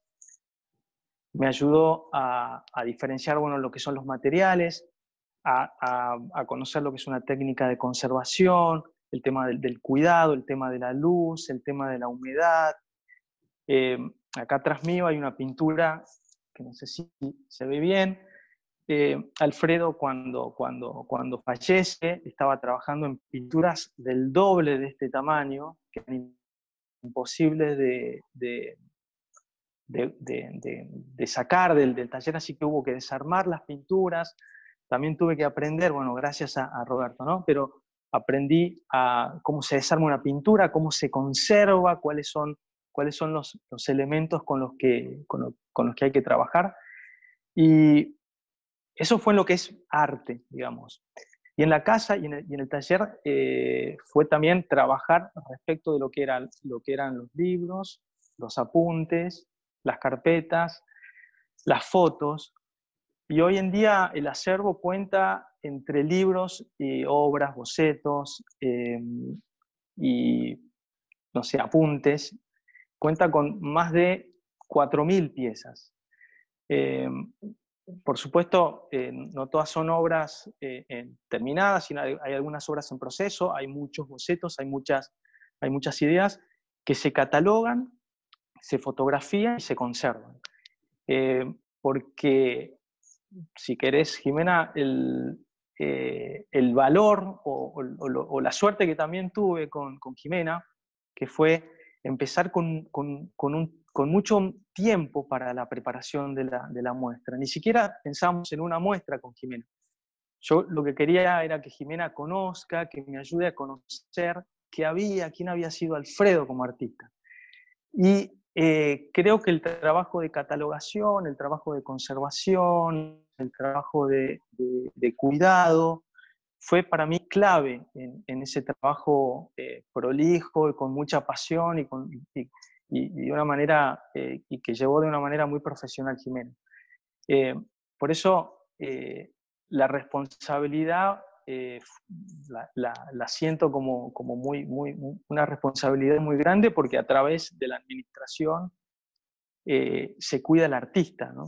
Me ayudó a, a, diferenciar bueno, lo que son los materiales, a, a, conocer lo que es una técnica de conservación, el tema del, cuidado, el tema de la luz, el tema de la humedad. Eh, acá atrás mío hay una pintura que no sé si se ve bien, eh, Alfredo cuando, cuando, cuando fallece estaba trabajando en pinturas del doble de este tamaño, que eran imposibles de, de, sacar del, taller, así que hubo que desarmar las pinturas. También tuve que aprender, bueno, gracias a, Roberto, ¿no? Pero aprendí a cómo se desarma una pintura, cómo se conserva, cuáles son, cuáles son los, elementos con los, que, con los que hay que trabajar. Y eso fue lo que es arte, digamos. Y en la casa y en el, taller eh, fue también trabajar respecto de lo que, eran los libros, los apuntes, las carpetas, las fotos. Y hoy en día el acervo cuenta entre libros y obras, bocetos em, y, no sé, apuntes. Cuenta con más de 4.000 piezas. Em, por supuesto, eh, no todas son obras eh, terminadas, sino hay, algunas obras en proceso, hay muchos bocetos, hay muchas, hay muchas ideas que se catalogan, se fotografían y se conservan. Eh, porque, si querés, Jimena, el, valor o, la suerte que también tuve con Jimena, que fue empezar con, mucho tiempo para la preparación de la, muestra. Ni siquiera pensamos en una muestra con Jimena. Yo lo que quería era que Jimena conozca, que me ayude a conocer qué había, quién había sido Alfredo como artista. Y eh, creo que el trabajo de catalogación, el trabajo de conservación, el trabajo de cuidado, fue para mí clave en, ese trabajo eh, prolijo y con mucha pasión y, y, de una manera, eh, y que llevó de una manera muy profesional Jimena. Eh, por eso la responsabilidad la, siento como, como muy, muy, una responsabilidad muy grande porque a través de la administración se cuida al artista, ¿no?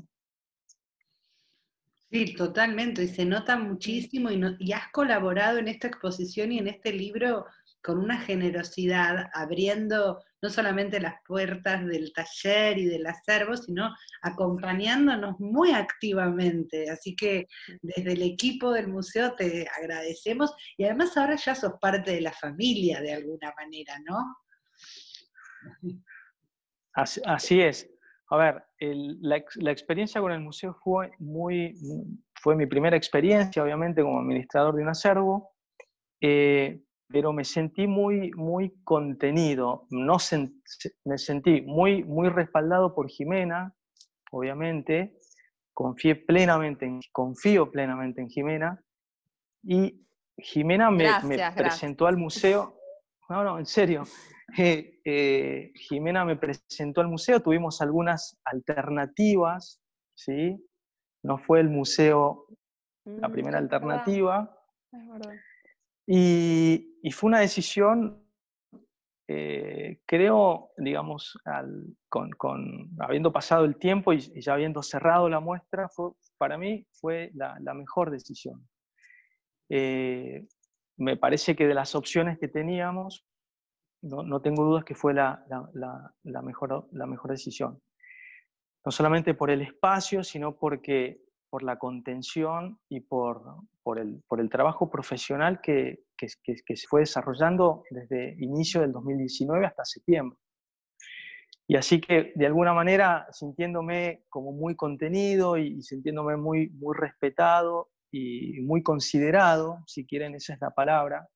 Sí, totalmente, y se nota muchísimo y, has colaborado en esta exposición y en este libro con una generosidad, abriendo no solamente las puertas del taller y del acervo, sino acompañándonos muy activamente. Así que desde el equipo del museo te agradecemos y además ahora ya sos parte de la familia de alguna manera, ¿no? así es. A ver, la, experiencia con el museo fue muy, fue mi primera experiencia, obviamente, como administrador de un acervo, eh, pero me sentí muy, muy contenido, no me sentí muy, muy respaldado por Jimena, obviamente, confié plenamente en, confío plenamente en Jimena, y Jimena me, presentó al museo, no, no, en serio, Eh, Jimena me presentó al museo, tuvimos algunas alternativas, ¿sí? No fue el museo la mm, primera alternativa. y, fue una decisión, eh, creo, digamos, habiendo pasado el tiempo y, ya habiendo cerrado la muestra, para mí fue la mejor decisión. Eh, me parece que de las opciones que teníamos, no, tengo dudas que fue la, mejor, decisión. No solamente por el espacio, sino porque por la contención y por, el, trabajo profesional que, se fue desarrollando desde inicio del 2019 hasta septiembre. Y así que, de alguna manera, sintiéndome como muy contenido y, sintiéndome muy, muy respetado y muy considerado, si quieren esa es la palabra,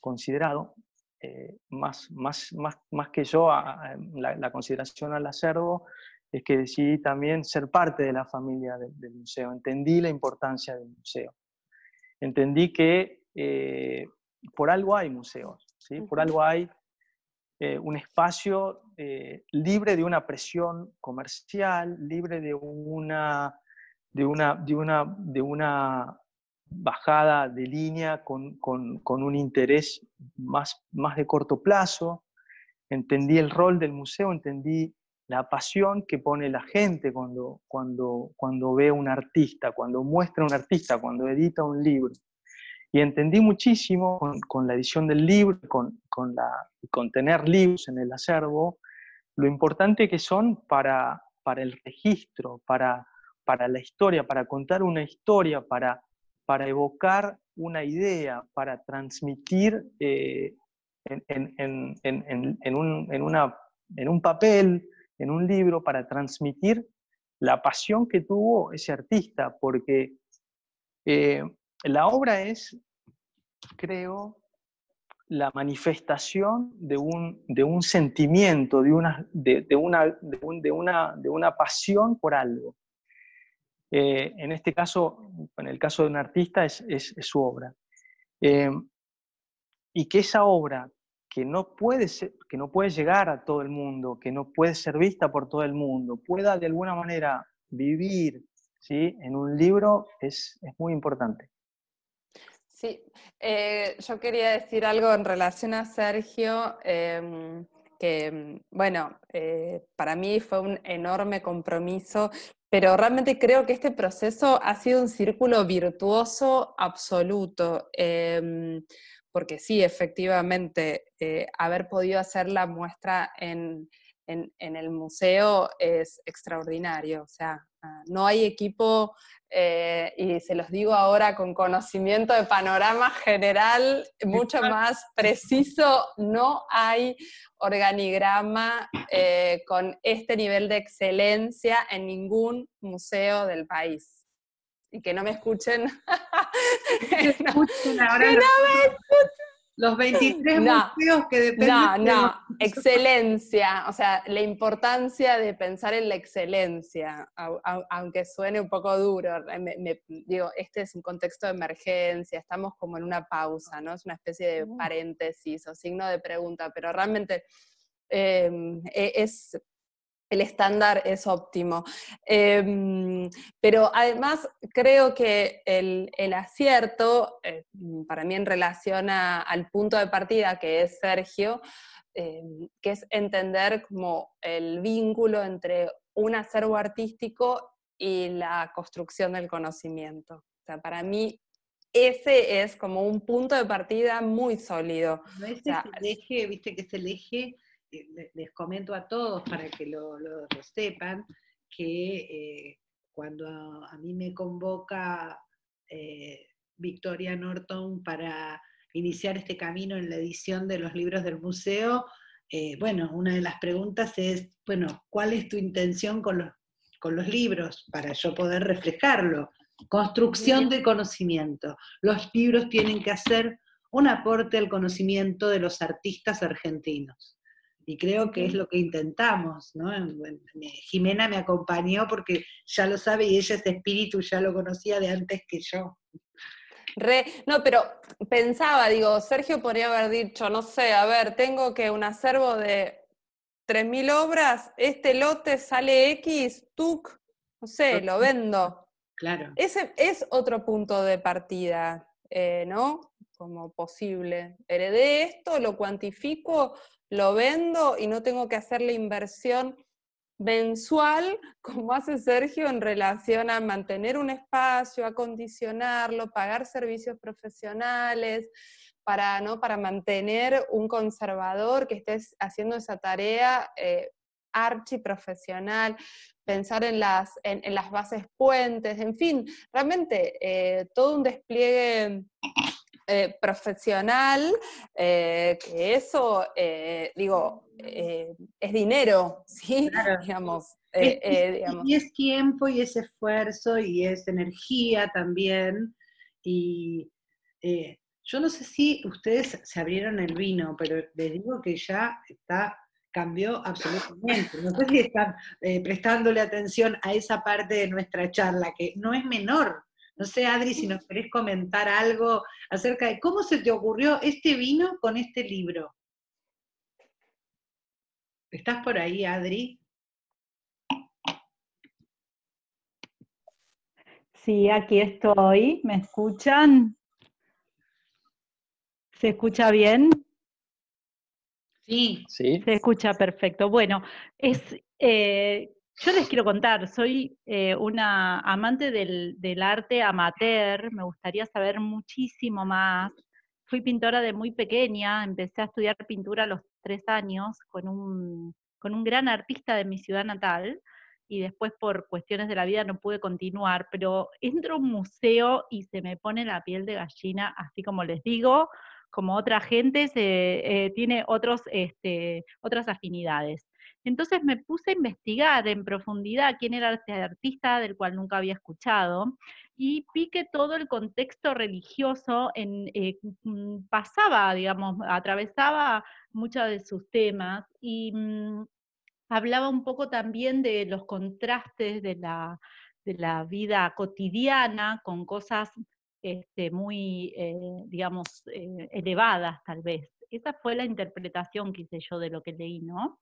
considerado, eh, más, más, más, más, que yo, la, consideración al acervo es que decidí también ser parte de la familia del museo, entendí la importancia del museo, entendí que eh, por algo hay museos, ¿sí? por algo hay eh, un espacio libre de una presión comercial, libre de una de una, de una, de una bajada de línea con, un interés más, más de corto plazo, entendí el rol del museo, entendí la pasión que pone la gente cuando, cuando, cuando ve a un artista, cuando muestra a un artista, cuando edita un libro. Y entendí muchísimo con, la edición del libro, con, la, con tener libros en el acervo, lo importante que son para, para el registro, para, para la historia, para contar una historia, para, para evocar una idea, para transmitir en, un, papel, en un libro, para transmitir la pasión que tuvo ese artista, porque eh, la obra es, creo, la manifestación de un, sentimiento, de una pasión por algo. Eh, en este caso, en el caso de un artista, es, su obra. Eh, y que esa obra que no, puede que no puede llegar a todo el mundo, que no puede ser vista por todo el mundo, pueda de alguna manera vivir ¿sí? en un libro, es, muy importante. Sí, eh, yo quería decir algo en relación a Sergio, em, que bueno, para mí fue un enorme compromiso pero realmente creo que este proceso ha sido un círculo virtuoso absoluto, em, porque sí, efectivamente, eh, haber podido hacer la muestra en, en el museo es extraordinario, o sea, no hay equipo, eh, y se los digo ahora con conocimiento de panorama general mucho más preciso, no hay organigrama eh, con este nivel de excelencia en ningún museo del país y que no me escuchen. que no me escuchen. Los 23 museos que dependen. No, no, excelencia, o sea, la importancia de pensar en la excelencia, aunque suene un poco duro, eh, digo, este es un contexto de emergencia, estamos como en una pausa, ¿no? Es una especie de paréntesis o signo de pregunta, pero realmente em, e, es el estándar es óptimo. Em, pero además creo que el, acierto, eh, para mí en relación al punto de partida que es Sergio, em, que es entender como el vínculo entre un acervo artístico y la construcción del conocimiento. para mí ese es como un punto de partida muy sólido. viste que es el eje les comento a todos para que lo, sepan, que eh, cuando a, mí me convoca eh, Victoria Norton para iniciar este camino en la edición de los libros del museo, eh, bueno, una de las preguntas es, bueno, ¿cuál es tu intención con los libros para yo poder reflejarlo? Construcción de conocimiento. Los libros tienen que hacer un aporte al conocimiento de los artistas argentinos. Y creo que es lo que intentamos, ¿no? Eh, Jimena me acompañó porque ya lo sabe y ella ese espíritu ya lo conocía de antes que yo. no, pero pensaba, digo, Sergio podría haber dicho, no sé, a ver, tengo que un acervo de 3.000 obras, este lote sale X, tuc, no sé, lo vendo. Claro. Ese es otro punto de partida, eh, ¿no? Como posible. Heredé esto, lo cuantifico, lo vendo y no tengo que hacer la inversión mensual, como hace Sergio en relación a mantener un espacio, acondicionarlo, pagar servicios profesionales, para, ¿no? para mantener un conservador que esté haciendo esa tarea eh, archiprofesional, pensar en las, las bases puentes, en fin, realmente eh, todo un despliegue eh, profesional, eh, que eso, eh, digo, es dinero, ¿sí? Digamos, Y es tiempo y es esfuerzo y es energía también. Y yo no sé si ustedes se abrieron el vino, pero les digo que ya está cambió absolutamente. No sé si están prestándole atención a esa parte de nuestra charla, que no es menor. No sé, Adri, si nos querés comentar algo acerca de cómo se te ocurrió este vino con este libro. ¿Estás por ahí, Adri? Sí, aquí estoy. ¿Me escuchan? ¿Se escucha bien? Sí. sí. Se escucha perfecto. Bueno, es, eh, yo les quiero contar, soy eh, una amante del, arte amateur, me gustaría saber muchísimo más. Fui pintora de muy pequeña, empecé a estudiar pintura a los tres años con un, con un gran artista de mi ciudad natal y después por cuestiones de la vida no pude continuar, pero entro a un museo y se me pone la piel de gallina, así como les digo, como otra gente eh, tiene otros, este, otras afinidades. Entonces me puse a investigar en profundidad quién era este artista del cual nunca había escuchado y vi que todo el contexto religioso en, eh, mm, pasaba, digamos, atravesaba muchos de sus temas y mm, hablaba un poco también de los contrastes de la, de la vida cotidiana con cosas este, muy, eh, digamos, eh, elevadas tal vez. Esa fue la interpretación que hice yo de lo que leí, ¿no?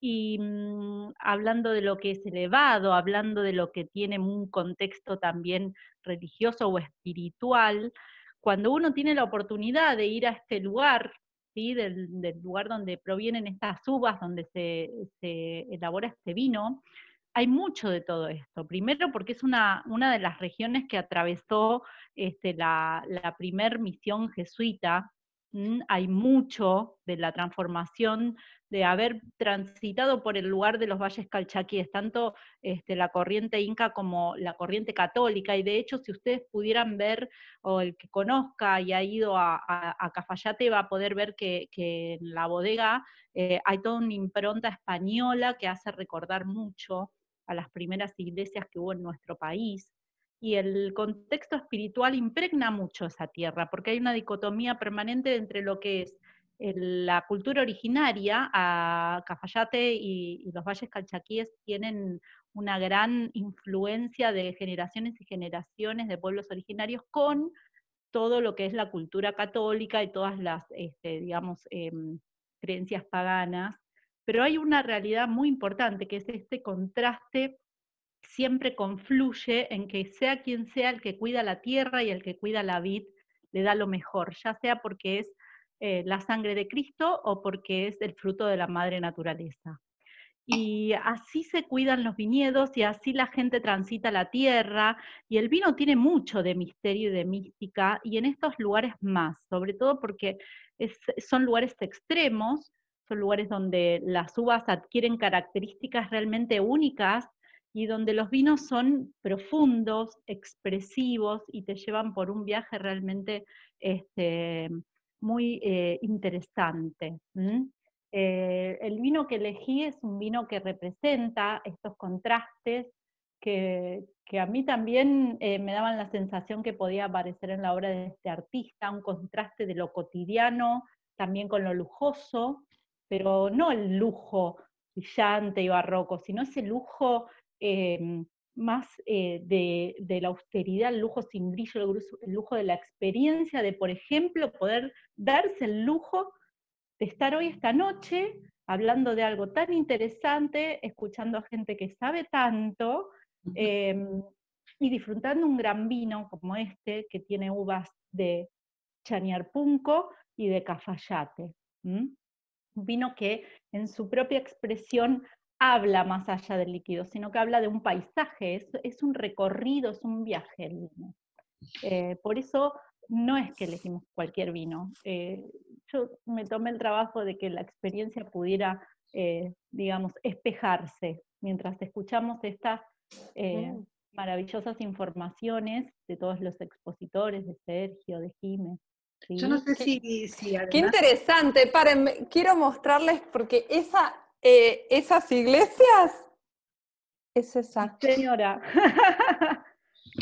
y mm, hablando de lo que es elevado, hablando de lo que tiene un contexto también religioso o espiritual, cuando uno tiene la oportunidad de ir a este lugar, ¿sí? del, lugar donde provienen estas uvas, donde se, elabora este vino, hay mucho de todo esto. Primero porque es una, una de las regiones que atravesó este, la, la primer misión jesuita Mm, hay mucho de la transformación de haber transitado por el lugar de los valles calchaquíes, tanto este, la corriente inca como la corriente católica, y de hecho si ustedes pudieran ver, o el que conozca y ha ido a, Cafayate va a poder ver que, en la bodega eh, hay toda una impronta española que hace recordar mucho a las primeras iglesias que hubo en nuestro país, y el contexto espiritual impregna mucho esa tierra, porque hay una dicotomía permanente entre lo que es la cultura originaria, a Cafayate y, los valles calchaquíes tienen una gran influencia de generaciones y generaciones de pueblos originarios con todo lo que es la cultura católica y todas las, este, digamos, em, creencias paganas, pero hay una realidad muy importante que es este contraste siempre confluye en que sea quien sea el que cuida la tierra y el que cuida la vid, le da lo mejor, ya sea porque es eh, la sangre de Cristo o porque es el fruto de la madre naturaleza. Y así se cuidan los viñedos y así la gente transita la tierra. Y el vino tiene mucho de misterio y de mística, y en estos lugares más, sobre todo porque son lugares extremos, son lugares donde las uvas adquieren características realmente únicas y donde los vinos son profundos, expresivos y te llevan por un viaje realmente este, muy eh, interesante. Eh, el vino que elegí es un vino que representa estos contrastes que, a mí también eh, me daban la sensación que podía aparecer en la obra de este artista, un contraste de lo cotidiano, también con lo lujoso, pero no el lujo brillante y barroco, sino ese lujo Em, más eh, de, la austeridad, el lujo sin brillo el, lujo de la experiencia, de, por ejemplo, poder darse el lujo de estar hoy esta noche hablando de algo tan interesante, escuchando a gente que sabe tanto em, y disfrutando un gran vino como este que tiene uvas de Chaniarpunco y de Cafayate. Un vino que en su propia expresión habla más allá del líquido, sino que habla de un paisaje, es, un recorrido, es un viaje el vino. Eh, por eso no es que elegimos cualquier vino. Eh, yo me tomé el trabajo de que la experiencia pudiera, eh, digamos, espejarse mientras escuchamos estas mm. maravillosas informaciones de todos los expositores, de Sergio, de Jiménez. Yo no sé si, Qué interesante, quiero mostrarles porque esa eh, esas iglesias es esa. Señora.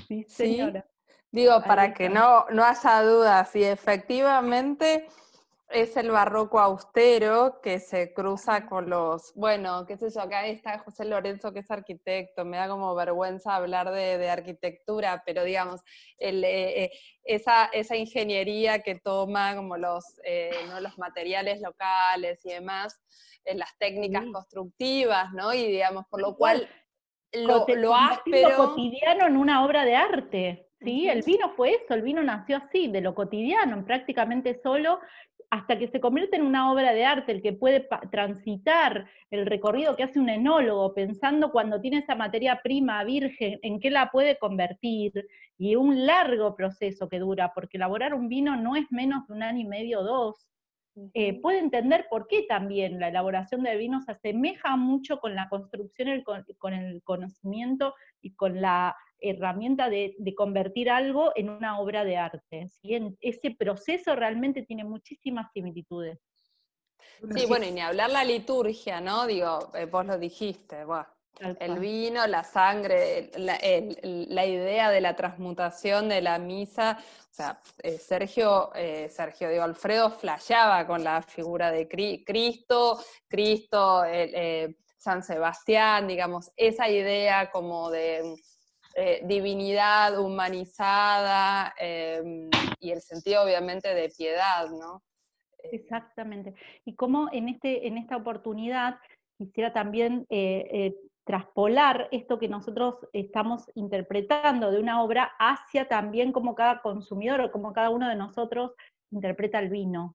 sí, señora. Digo, para que no, no haya dudas, y efectivamente es el barroco austero que se cruza con los, bueno, qué sé yo, acá está José Lorenzo que es arquitecto, me da como vergüenza hablar de, arquitectura, pero digamos, eh, eh, esa, esa, ingeniería que toma como los, eh, los materiales locales y demás, las técnicas constructivas, ¿no? Y digamos, por lo cual lo, lo áspero... cotidiano en una obra de arte. Sí, el vino fue eso, el vino nació así, de lo cotidiano, prácticamente solo hasta que se convierte en una obra de arte, el que puede transitar el recorrido que hace un enólogo, pensando cuando tiene esa materia prima virgen, en qué la puede convertir, y un largo proceso que dura, porque elaborar un vino no es menos de un año y medio o dos. Eh, puede entender por qué también la elaboración de vino se asemeja mucho con la construcción, con el conocimiento y con la herramienta de, convertir algo en una obra de arte. ese proceso realmente tiene muchísimas similitudes. Sí, bueno, y ni hablar la liturgia, ¿no? Digo, eh, vos lo dijiste, el vino, la sangre, la, idea de la transmutación de la misa. O sea, eh, Sergio, eh, Sergio, de Alfredo flasheaba con la figura de Cristo, Cristo, San Sebastián, digamos, esa idea como de eh, divinidad humanizada em, y el sentido obviamente de piedad, ¿no? Eh, Exactamente. Y cómo en, este, en esta oportunidad quisiera también eh, traspolar esto que nosotros estamos interpretando de una obra hacia también como cada consumidor o como cada uno de nosotros interpreta el vino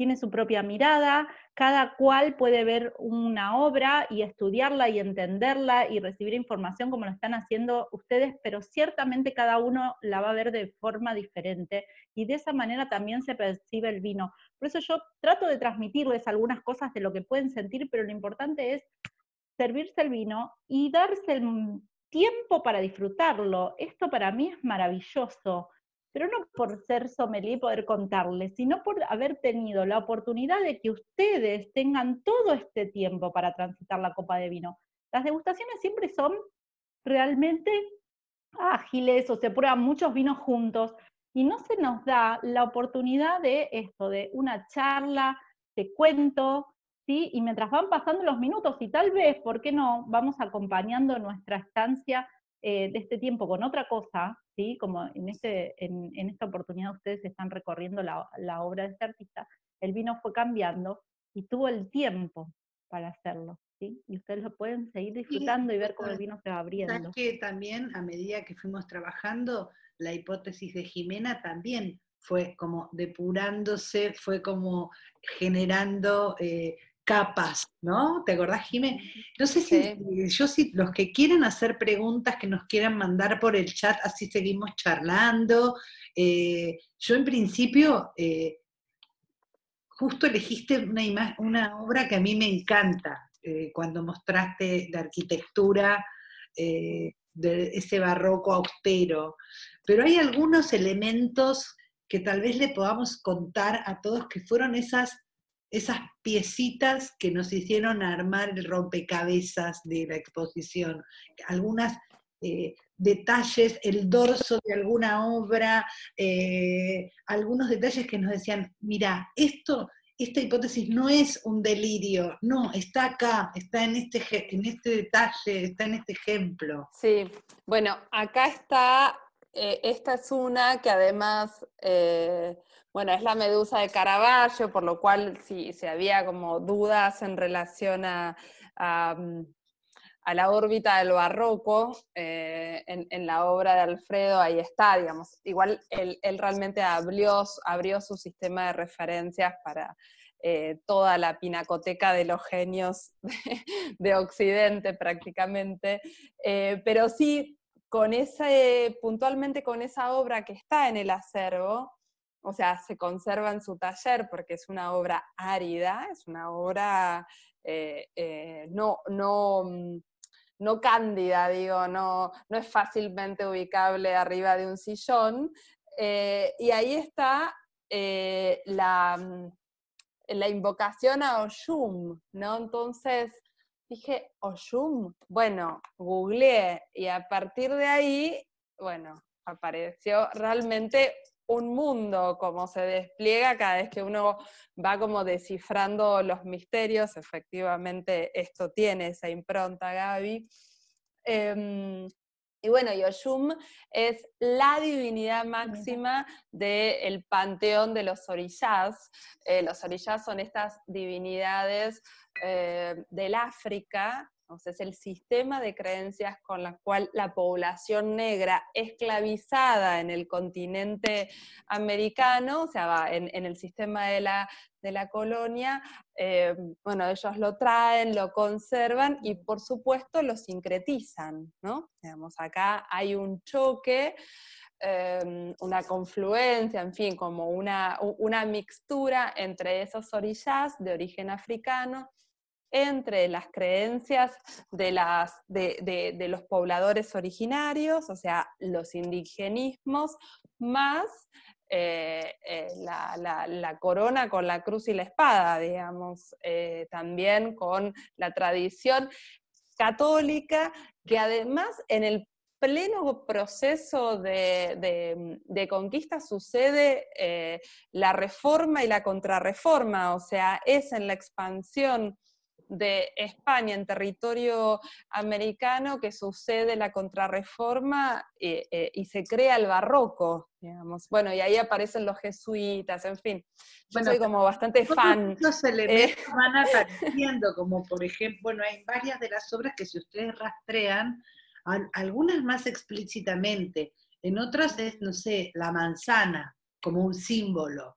tiene su propia mirada, cada cual puede ver una obra y estudiarla y entenderla y recibir información como lo están haciendo ustedes, pero ciertamente cada uno la va a ver de forma diferente y de esa manera también se percibe el vino. Por eso yo trato de transmitirles algunas cosas de lo que pueden sentir, pero lo importante es servirse el vino y darse el tiempo para disfrutarlo. Esto para mí es maravilloso pero no por ser sommelier y poder contarles, sino por haber tenido la oportunidad de que ustedes tengan todo este tiempo para transitar la copa de vino. Las degustaciones siempre son realmente ágiles o se prueban muchos vinos juntos y no se nos da la oportunidad de esto, de una charla, de cuento, ¿sí? Y mientras van pasando los minutos y tal vez, ¿por qué no? Vamos acompañando nuestra estancia eh, de este tiempo con otra cosa, ¿sí? como en, este, en, esta oportunidad ustedes están recorriendo la, obra de este artista, el vino fue cambiando y tuvo el tiempo para hacerlo. Y ustedes lo pueden seguir disfrutando y ver cómo el vino se va abriendo. que también a medida que fuimos trabajando, la hipótesis de Jimena también fue como depurándose, fue como generando eh, capas, ¿no? ¿Te acordás, Jimé? No sé si yo los que quieran hacer preguntas que nos quieran mandar por el chat, así seguimos charlando. Eh, yo en principio eh, justo elegiste una, una obra que a mí me encanta eh, cuando mostraste la arquitectura de ese barroco austero, pero hay algunos elementos que tal vez le podamos contar a todos que fueron esas esas piecitas que nos hicieron armar el rompecabezas de la exposición, Algunos eh, detalles, el dorso de alguna obra, eh, algunos detalles que nos decían, mira, esto, esta hipótesis no es un delirio, no, está acá, está en este, en este detalle, está en este ejemplo. Sí, bueno, acá está, eh, esta es una que además... Bueno, es la medusa de Caravaggio, por lo cual si, había como dudas en relación a, mm, la órbita del barroco, eh, en, la obra de Alfredo ahí está, digamos. Igual él, realmente abrió, abrió su sistema de referencias para, eh, toda la pinacoteca de los genios de, Occidente prácticamente, eh, pero sí con ese, puntualmente con esa obra que está en el acervo, o sea, se conserva en su taller porque es una obra árida, es una obra eh, eh, no, no, mm, no cándida, digo, no, no es fácilmente ubicable arriba de un sillón. Eh, y ahí está la, mm, la invocación a Oshum, ¿no? Entonces dije, Oshum, bueno, googleé y a partir de ahí, bueno, apareció realmente un mundo, como se despliega cada vez que uno va como descifrando los misterios, efectivamente esto tiene esa impronta, Gaby. Em, y bueno, Yoshum es la divinidad máxima del panteón de los orillas. Eh, los orillas son estas divinidades eh, del África es el sistema de creencias con la cual la población negra esclavizada en el continente americano, o sea, en, el sistema de la, colonia, eh, bueno, ellos lo traen, lo conservan y por supuesto lo sincretizan, ¿no? acá hay un choque, eh, una confluencia, en fin, como una, una mixtura entre esos orillas de origen africano entre las creencias de, los pobladores originarios, o sea, los indigenismos, más eh, eh, la, corona con la cruz y la espada, digamos, eh, también con la tradición católica, que además en el pleno proceso de, conquista sucede la reforma y la contrarreforma, o sea, es en la expansión de España en territorio americano que sucede la contrarreforma eh, eh, y se crea el barroco, digamos. Bueno, y ahí aparecen los jesuitas, en fin. Yo soy como bastante fan. Eh. elementos van apareciendo, como por ejemplo, bueno, hay varias de las obras que si ustedes rastrean, algunas más explícitamente, en otras es, no sé, la manzana como un símbolo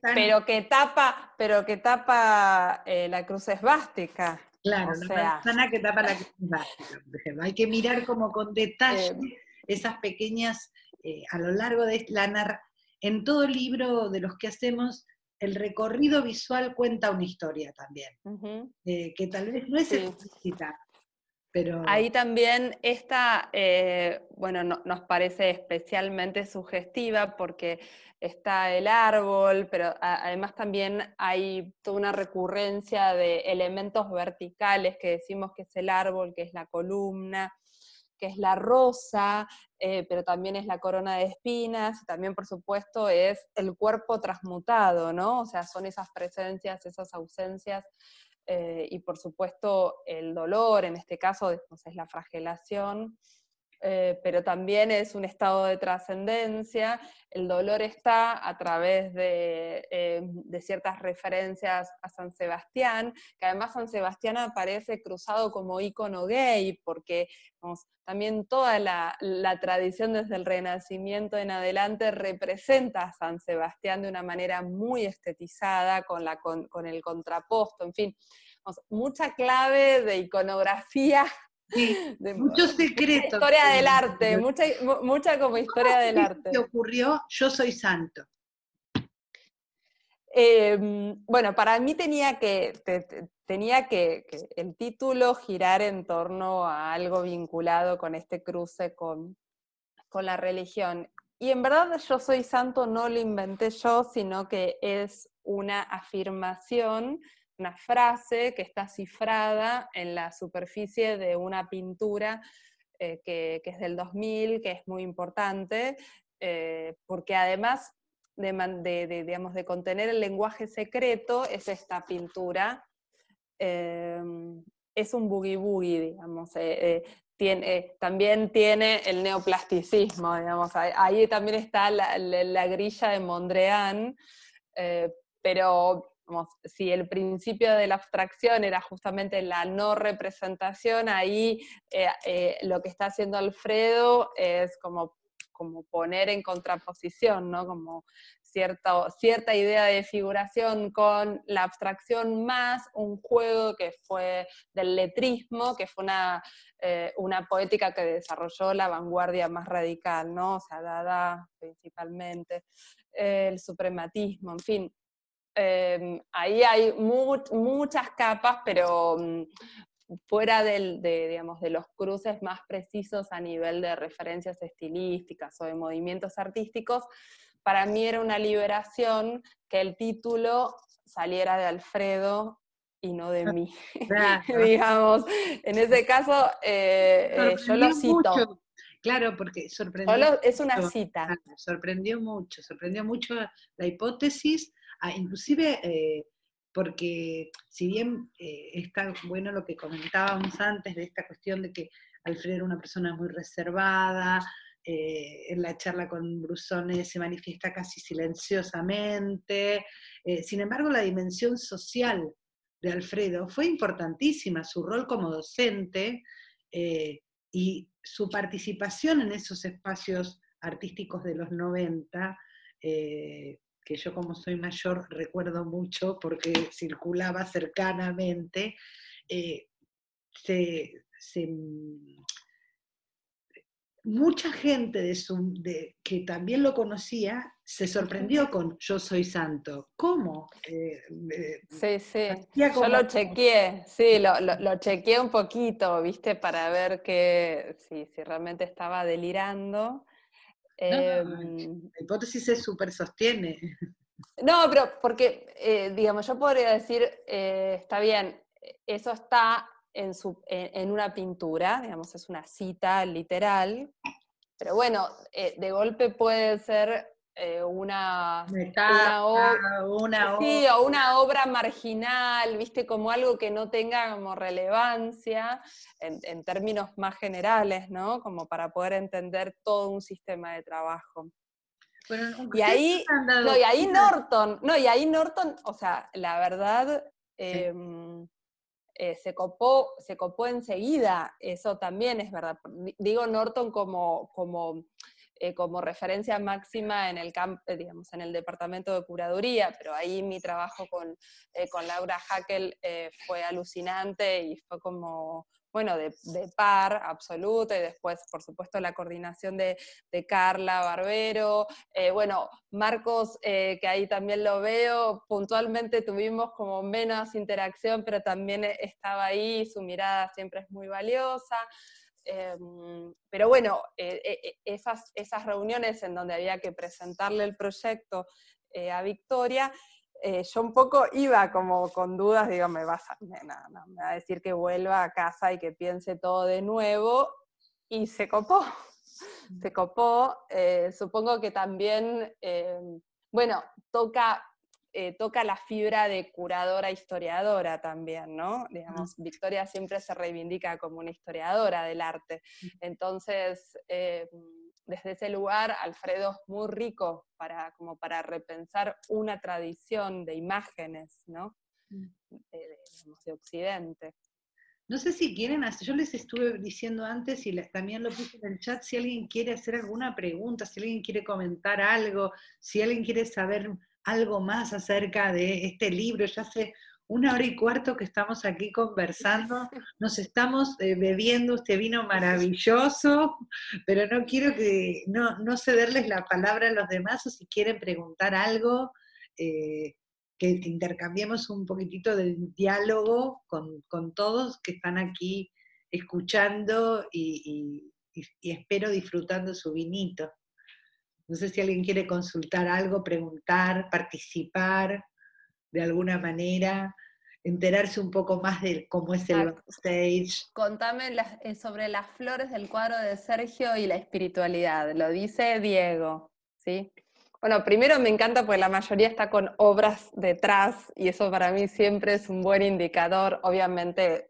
pero que tapa, pero tapa eh, la cruz esvástica. Claro, o que tapa la cruz esvástica, Hay que mirar como con detalle eh, esas pequeñas, eh, a lo largo de la narra, En todo libro de los que hacemos, el recorrido visual cuenta una historia también, que tal vez no es explícita, Ahí también esta, eh, bueno, nos parece especialmente sugestiva porque está el árbol, pero además también hay toda una recurrencia de elementos verticales que decimos que es el árbol, que es la columna, que es la rosa, eh, pero también es la corona de espinas, también por supuesto es el cuerpo transmutado, ¿no? O sea, son esas presencias, esas ausencias eh, y por supuesto el dolor, en este caso después es la fragelación, eh, pero también es un estado de trascendencia. El dolor está a través eh, de, ciertas referencias a San Sebastián, que además San Sebastián aparece cruzado como ícono gay, porque también toda la, tradición desde el Renacimiento en adelante representa a San Sebastián de una manera muy estetizada, con, el contraposto, en fin, mucha clave de iconografía de muchos secretos. Historia del arte, mucha, como historia del arte. ¿Qué ocurrió? Yo soy santo. Em, bueno, para mí tenía que, tenía que, el título girar en torno a algo vinculado con este cruce con, con la religión. Y en verdad yo soy santo no lo inventé yo, sino que es una afirmación una frase que está cifrada en la superficie de una pintura eh, que, es del 2000, que es muy importante, eh, porque además de, de, digamos, de, contener el lenguaje secreto es esta pintura. Em, es un boogie boogie, digamos. Eh, tiene, también tiene el neoplasticismo, digamos. Ahí, también está la, grilla de Mondrian, pero si el principio de la abstracción era justamente la no representación, ahí eh, eh, lo que está haciendo Alfredo es como, como poner en contraposición, ¿no? Como cierta, cierta idea de figuración con la abstracción más un juego que fue del letrismo, que fue una, eh, poética que desarrolló la vanguardia más radical, ¿no? O sea, Dada principalmente, el suprematismo, en fin. Em, ahí hay muchas capas, pero mm, fuera de, los cruces más precisos a nivel de referencias estilísticas o de movimientos artísticos, para mí era una liberación que el título saliera de Alfredo y no de mí, digamos. En ese caso, eh, eh, yo lo cito. Claro, porque sorprendió. es una cita. Sorprendió mucho, sorprendió mucho la hipótesis Ah, inclusive, eh, porque si bien eh, está bueno lo que comentábamos antes de esta cuestión de que Alfredo era una persona muy reservada, eh, en la charla con Brusone se manifiesta casi silenciosamente. sin embargo, la dimensión social de Alfredo fue importantísima, su rol como docente y su participación en esos espacios artísticos de los 90 que yo como soy mayor recuerdo mucho porque circulaba cercanamente, eh, se, mm, mucha gente de, de que también lo conocía se sorprendió con Yo soy santo. ¿Cómo? Eh, eh, sí, sí. Yo lo chequeé, sí, lo, chequeé un poquito, viste, para ver que si realmente estaba delirando. Em, la hipótesis es súper sostiene. No, pero porque, eh, digamos, yo podría decir, eh, está bien, eso está en, en, una pintura, digamos, es una cita literal, pero bueno, eh, de golpe puede ser eh, una, o una obra marginal, viste, como algo que no tenga como relevancia en, términos más generales, Como para poder entender todo un sistema de trabajo. y ahí, y ahí Norton, no, y ahí Norton, o sea, la verdad, em, eh, se, copó, se copó enseguida, eso también es verdad. Digo Norton como, como eh, como referencia máxima en el, eh, digamos, en el departamento de curaduría, pero ahí mi trabajo con, eh, con Laura Hackel fue alucinante y fue como, bueno, de, de, par absoluto, y después, por supuesto, la coordinación de, de Carla Barbero. bueno, Marcos, que ahí también lo veo, puntualmente tuvimos como menos interacción, pero también estaba ahí, su mirada siempre es muy valiosa. Em, pero bueno, eh, eh, eh, esas, esas, reuniones en donde había que presentarle el proyecto a Victoria, yo un poco iba como con dudas, digo, me, vas a, va a decir que vuelva a casa y que piense todo de nuevo, y se copó, se copó. supongo que también, em, bueno, toca eh, toca la fibra de curadora historiadora también, ¿no? Digamos, Victoria siempre se reivindica como una historiadora del arte. Entonces, eh, desde ese lugar, Alfredo es muy rico para, como para repensar una tradición de imágenes, ¿no? Mm. De, Occidente. No sé si quieren hacer, yo les estuve diciendo antes y también lo puse en el chat, si alguien quiere hacer alguna pregunta, si alguien quiere comentar algo, si alguien quiere saber algo más acerca de este libro. Ya hace una hora y cuarto que estamos aquí conversando, nos estamos eh, bebiendo este vino maravilloso, pero no quiero que no, cederles la palabra a los demás o si quieren preguntar algo, eh, que, intercambiemos un poquitito de diálogo con, todos que están aquí escuchando y espero disfrutando su vinito. No sé si alguien quiere consultar algo, preguntar, participar de alguna manera, enterarse un poco más de cómo es el backstage. Contame eh, sobre las flores del cuadro de Sergio y la espiritualidad, lo dice Diego, ¿sí? Bueno, primero me encanta porque la mayoría está con obras detrás y eso para mí siempre es un buen indicador. Obviamente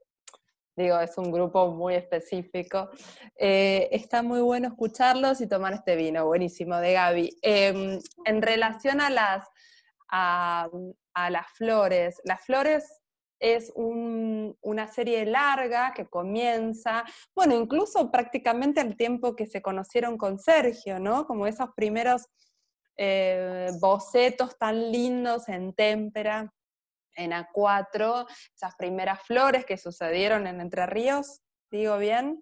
digo, es un grupo muy específico. Eh, está muy bueno escucharlos y tomar este vino, buenísimo, de Gaby. Em, en relación a las, a, las flores, las flores es una serie larga que comienza, bueno, incluso prácticamente al tiempo que se conocieron con Sergio, ¿no? Como esos primeros eh, bocetos tan lindos en témpera en A4, esas primeras flores que sucedieron en Entre Ríos, digo bien.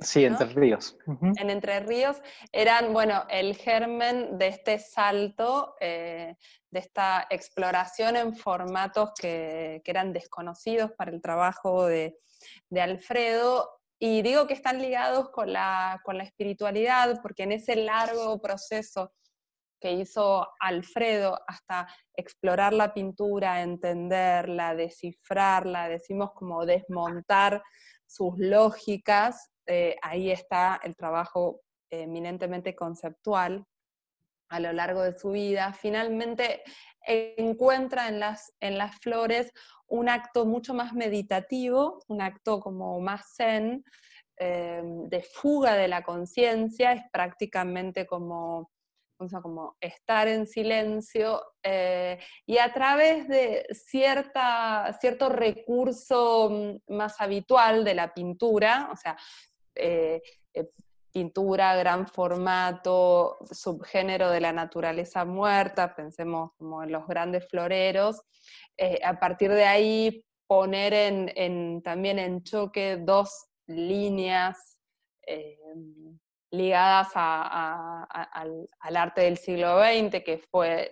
Sí, Entre Ríos. En Entre Ríos eran, bueno, el germen de este salto, eh, de esta exploración en formatos que, eran desconocidos para el trabajo de, Alfredo y digo que están ligados con la, con la, espiritualidad, porque en ese largo proceso que hizo Alfredo hasta explorar la pintura, entenderla, descifrarla, decimos como desmontar sus lógicas, eh, ahí está el trabajo eminentemente conceptual a lo largo de su vida, finalmente encuentra en las, en las flores un acto mucho más meditativo, un acto como más zen, eh, de fuga de la conciencia, es prácticamente como como estar en silencio eh, y a través de cierta, cierto recurso mm, más habitual de la pintura, o sea, eh, eh, pintura, gran formato, subgénero de la naturaleza muerta, pensemos como en los grandes floreros, a partir de ahí poner en, también en choque dos líneas ligadas al, arte del siglo XX, que fue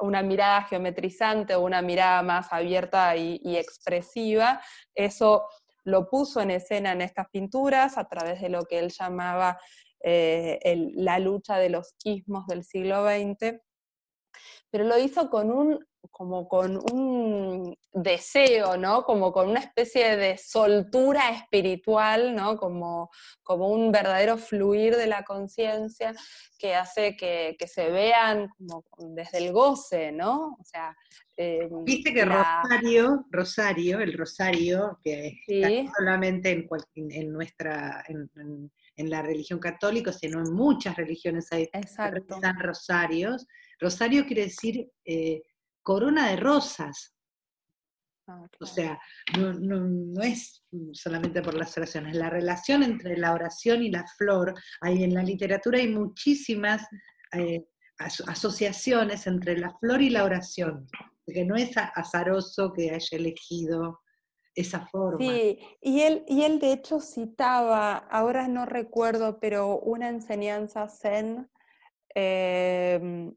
una mirada geometrizante o una mirada más abierta y, expresiva. Eso lo puso en escena en estas pinturas a través de lo que él llamaba eh, la lucha de los ismos del siglo XX, pero lo hizo con un como con un deseo, ¿no? Como con una especie de soltura espiritual, ¿no? Como, como un verdadero fluir de la conciencia que hace que, se vean desde el goce, ¿no? O sea, em, Viste que Rosario, Rosario, el Rosario, que solamente en, nuestra, en, la religión católica, sino en muchas religiones hay Exacto. Que rosarios. Rosario quiere decir eh, corona de rosas. Ah, o sea, no, es solamente por las oraciones, la relación entre la oración y la flor, hay en la literatura hay muchísimas eh, asociaciones entre la flor y la oración, que no es azaroso que haya elegido esa forma. Sí, y él, y de hecho citaba, ahora no recuerdo, pero una enseñanza zen em,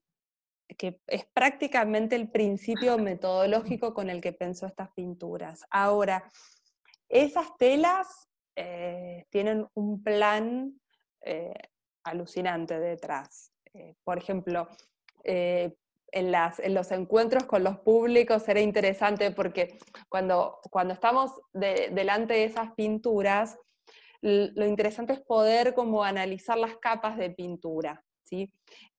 que es prácticamente el principio metodológico con el que pensó estas pinturas. Ahora, esas telas eh, tienen un plan eh, alucinante detrás. Eh, por ejemplo, en, los encuentros con los públicos era interesante porque cuando, cuando estamos delante de esas pinturas, lo interesante es poder como analizar las capas de pintura. ¿sí?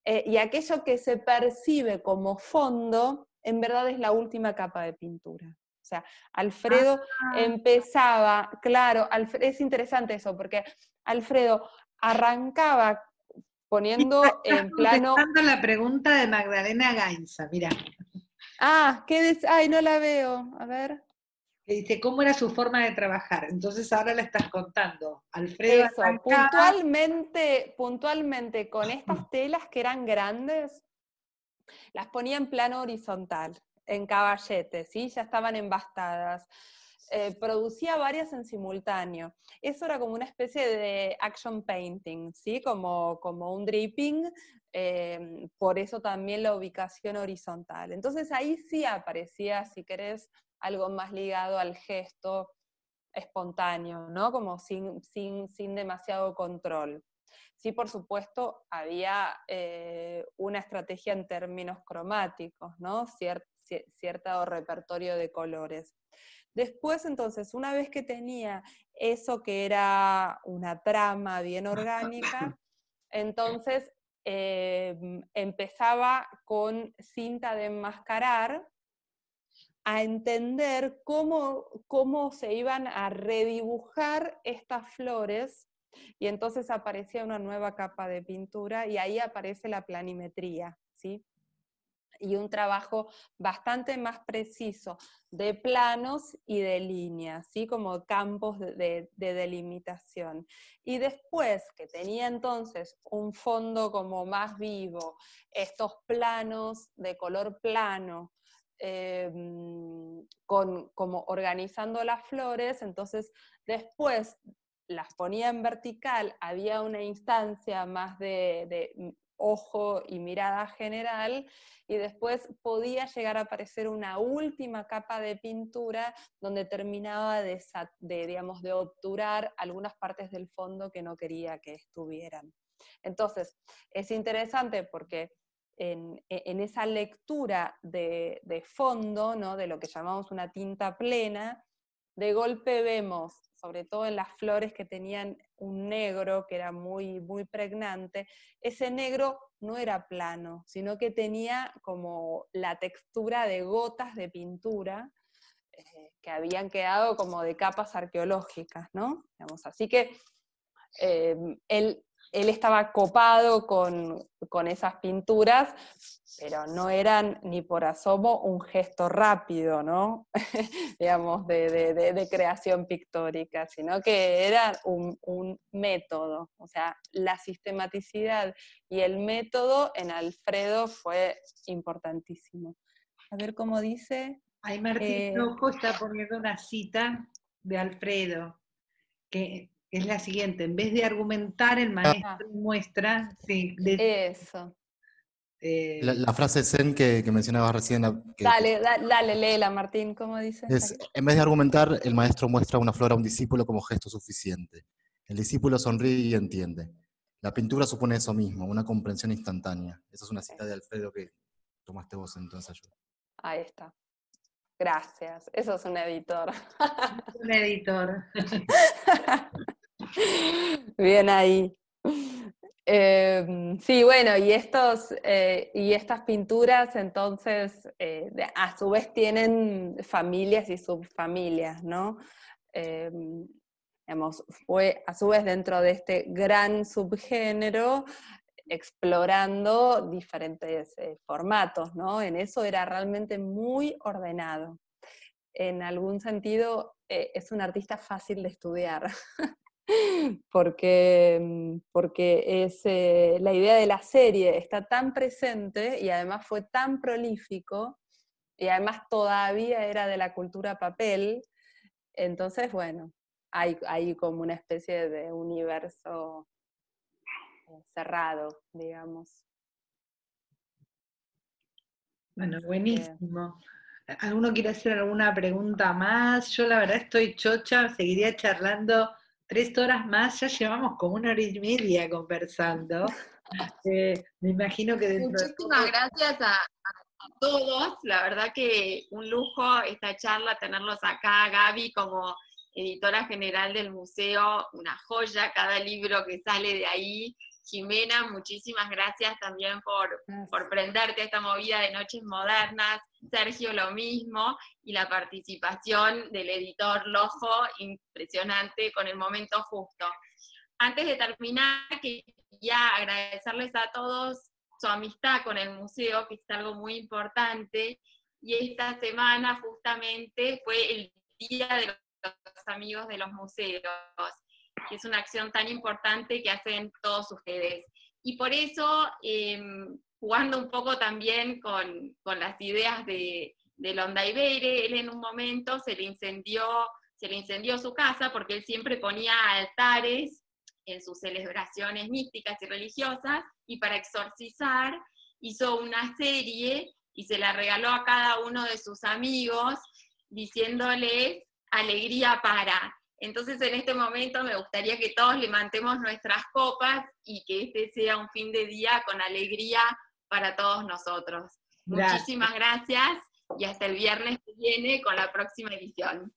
Eh, y aquello que se percibe como fondo, en verdad es la última capa de pintura. O sea, Alfredo ah. empezaba, claro, es interesante eso, porque Alfredo arrancaba poniendo está en plano... la pregunta de Magdalena Gainza, mira. Ah, ¿qué Ay, no la veo. A ver dice cómo era su forma de trabajar. Entonces ahora la estás contando. Alfredo. puntualmente, puntualmente, con estas telas que eran grandes, las ponía en plano horizontal, en caballete, ¿sí? ya estaban embastadas. Eh, producía varias en simultáneo. Eso era como una especie de action painting, ¿sí? como, como un dripping, em, por eso también la ubicación horizontal. Entonces ahí sí aparecía, si querés, algo más ligado al gesto espontáneo, ¿no? Como sin, demasiado control. Sí, por supuesto, había eh, una estrategia en términos cromáticos, ¿no? cierto repertorio de colores. Después, entonces, una vez que tenía eso que era una trama bien orgánica, entonces em, empezaba con cinta de enmascarar, a entender cómo, cómo se iban a redibujar estas flores y entonces aparecía una nueva capa de pintura y ahí aparece la planimetría, ¿sí? Y un trabajo bastante más preciso de planos y de líneas, ¿sí? Como campos de, de delimitación. Y después, que tenía entonces un fondo como más vivo, estos planos de color plano, Em, con, como organizando las flores, entonces después las ponía en vertical, había una instancia más de, ojo y mirada general, y después podía llegar a aparecer una última capa de pintura donde terminaba de, digamos, de obturar algunas partes del fondo que no quería que estuvieran. Entonces, es interesante porque e-, en, esa lectura de, fondo, ¿no? de lo que llamamos una tinta plena, de golpe vemos, sobre todo en las flores que tenían un negro que era muy, muy pregnante, ese negro no era plano, sino que tenía como la textura de gotas de pintura eh, que habían quedado como de capas arqueológicas, ¿no? así que eh, el él estaba copado con, esas pinturas, pero no eran ni por asomo un gesto rápido, ¿no? Digamos, de, creación pictórica, sino que era un, método. O sea, la sistematicidad y el método en Alfredo fue importantísimo. A ver cómo dice. Ay, Martín eh, está poniendo una cita de Alfredo, que es la siguiente, en vez de argumentar, el ah. maestro muestra... Eso. Eh, la, frase zen que, mencionabas recién. dale, dale, léela, Martín, ¿cómo dice, en vez de argumentar, el maestro muestra una flor a un discípulo como gesto suficiente. El discípulo sonríe y entiende. La pintura supone eso mismo, una comprensión instantánea. Esa es una cita de Alfredo que tomaste vos entonces. ensayo. Ahí está. Gracias. Eso es un editor. Un editor. Bien ahí. Em, sí, bueno, y, estos, eh, y estas pinturas entonces eh, a su vez tienen familias y subfamilias, ¿no? Em, digamos, fue a su vez dentro de este gran subgénero explorando diferentes eh, formatos, ¿no? En eso era realmente muy ordenado. En algún sentido es un artista fácil de estudiar. porque, mm, porque es, eh, la idea de la serie está tan presente y además fue tan prolífico y además todavía era de la cultura papel, entonces bueno, hay, hay como una especie de universo eh, cerrado, digamos. Bueno, buenísimo. ¿Alguno quiere hacer alguna pregunta más? Yo la verdad estoy chocha, seguiría charlando tres horas más, ya llevamos como una hora y media conversando. Eh, me imagino que Muchísimas gracias a, todos, la verdad que un lujo esta charla, tenerlos acá, Gaby como editora general del museo, una joya cada libro que sale de ahí. Jimena, muchísimas gracias también por, por prenderte a esta movida de Noches Modernas. Sergio, lo mismo. Y la participación del editor Lojo, impresionante, con el momento justo. Antes de terminar, quería agradecerles a todos su amistad con el museo, que es algo muy importante. Y esta semana justamente fue el Día de los amigos de los museos que es una acción tan importante que hacen todos ustedes. Y por eso, em, jugando un poco también con, las ideas de, de Londa Ibeire, él en un momento se le incendió se le incendió su casa porque él siempre ponía altares en sus celebraciones místicas y religiosas y para exorcizar hizo una serie y se la regaló a cada uno de sus amigos diciéndoles alegría para. Entonces en este momento me gustaría que todos levantemos nuestras copas y que este sea un fin de día con alegría para todos nosotros. Muchísimas gracias y hasta el viernes que viene con la próxima edición.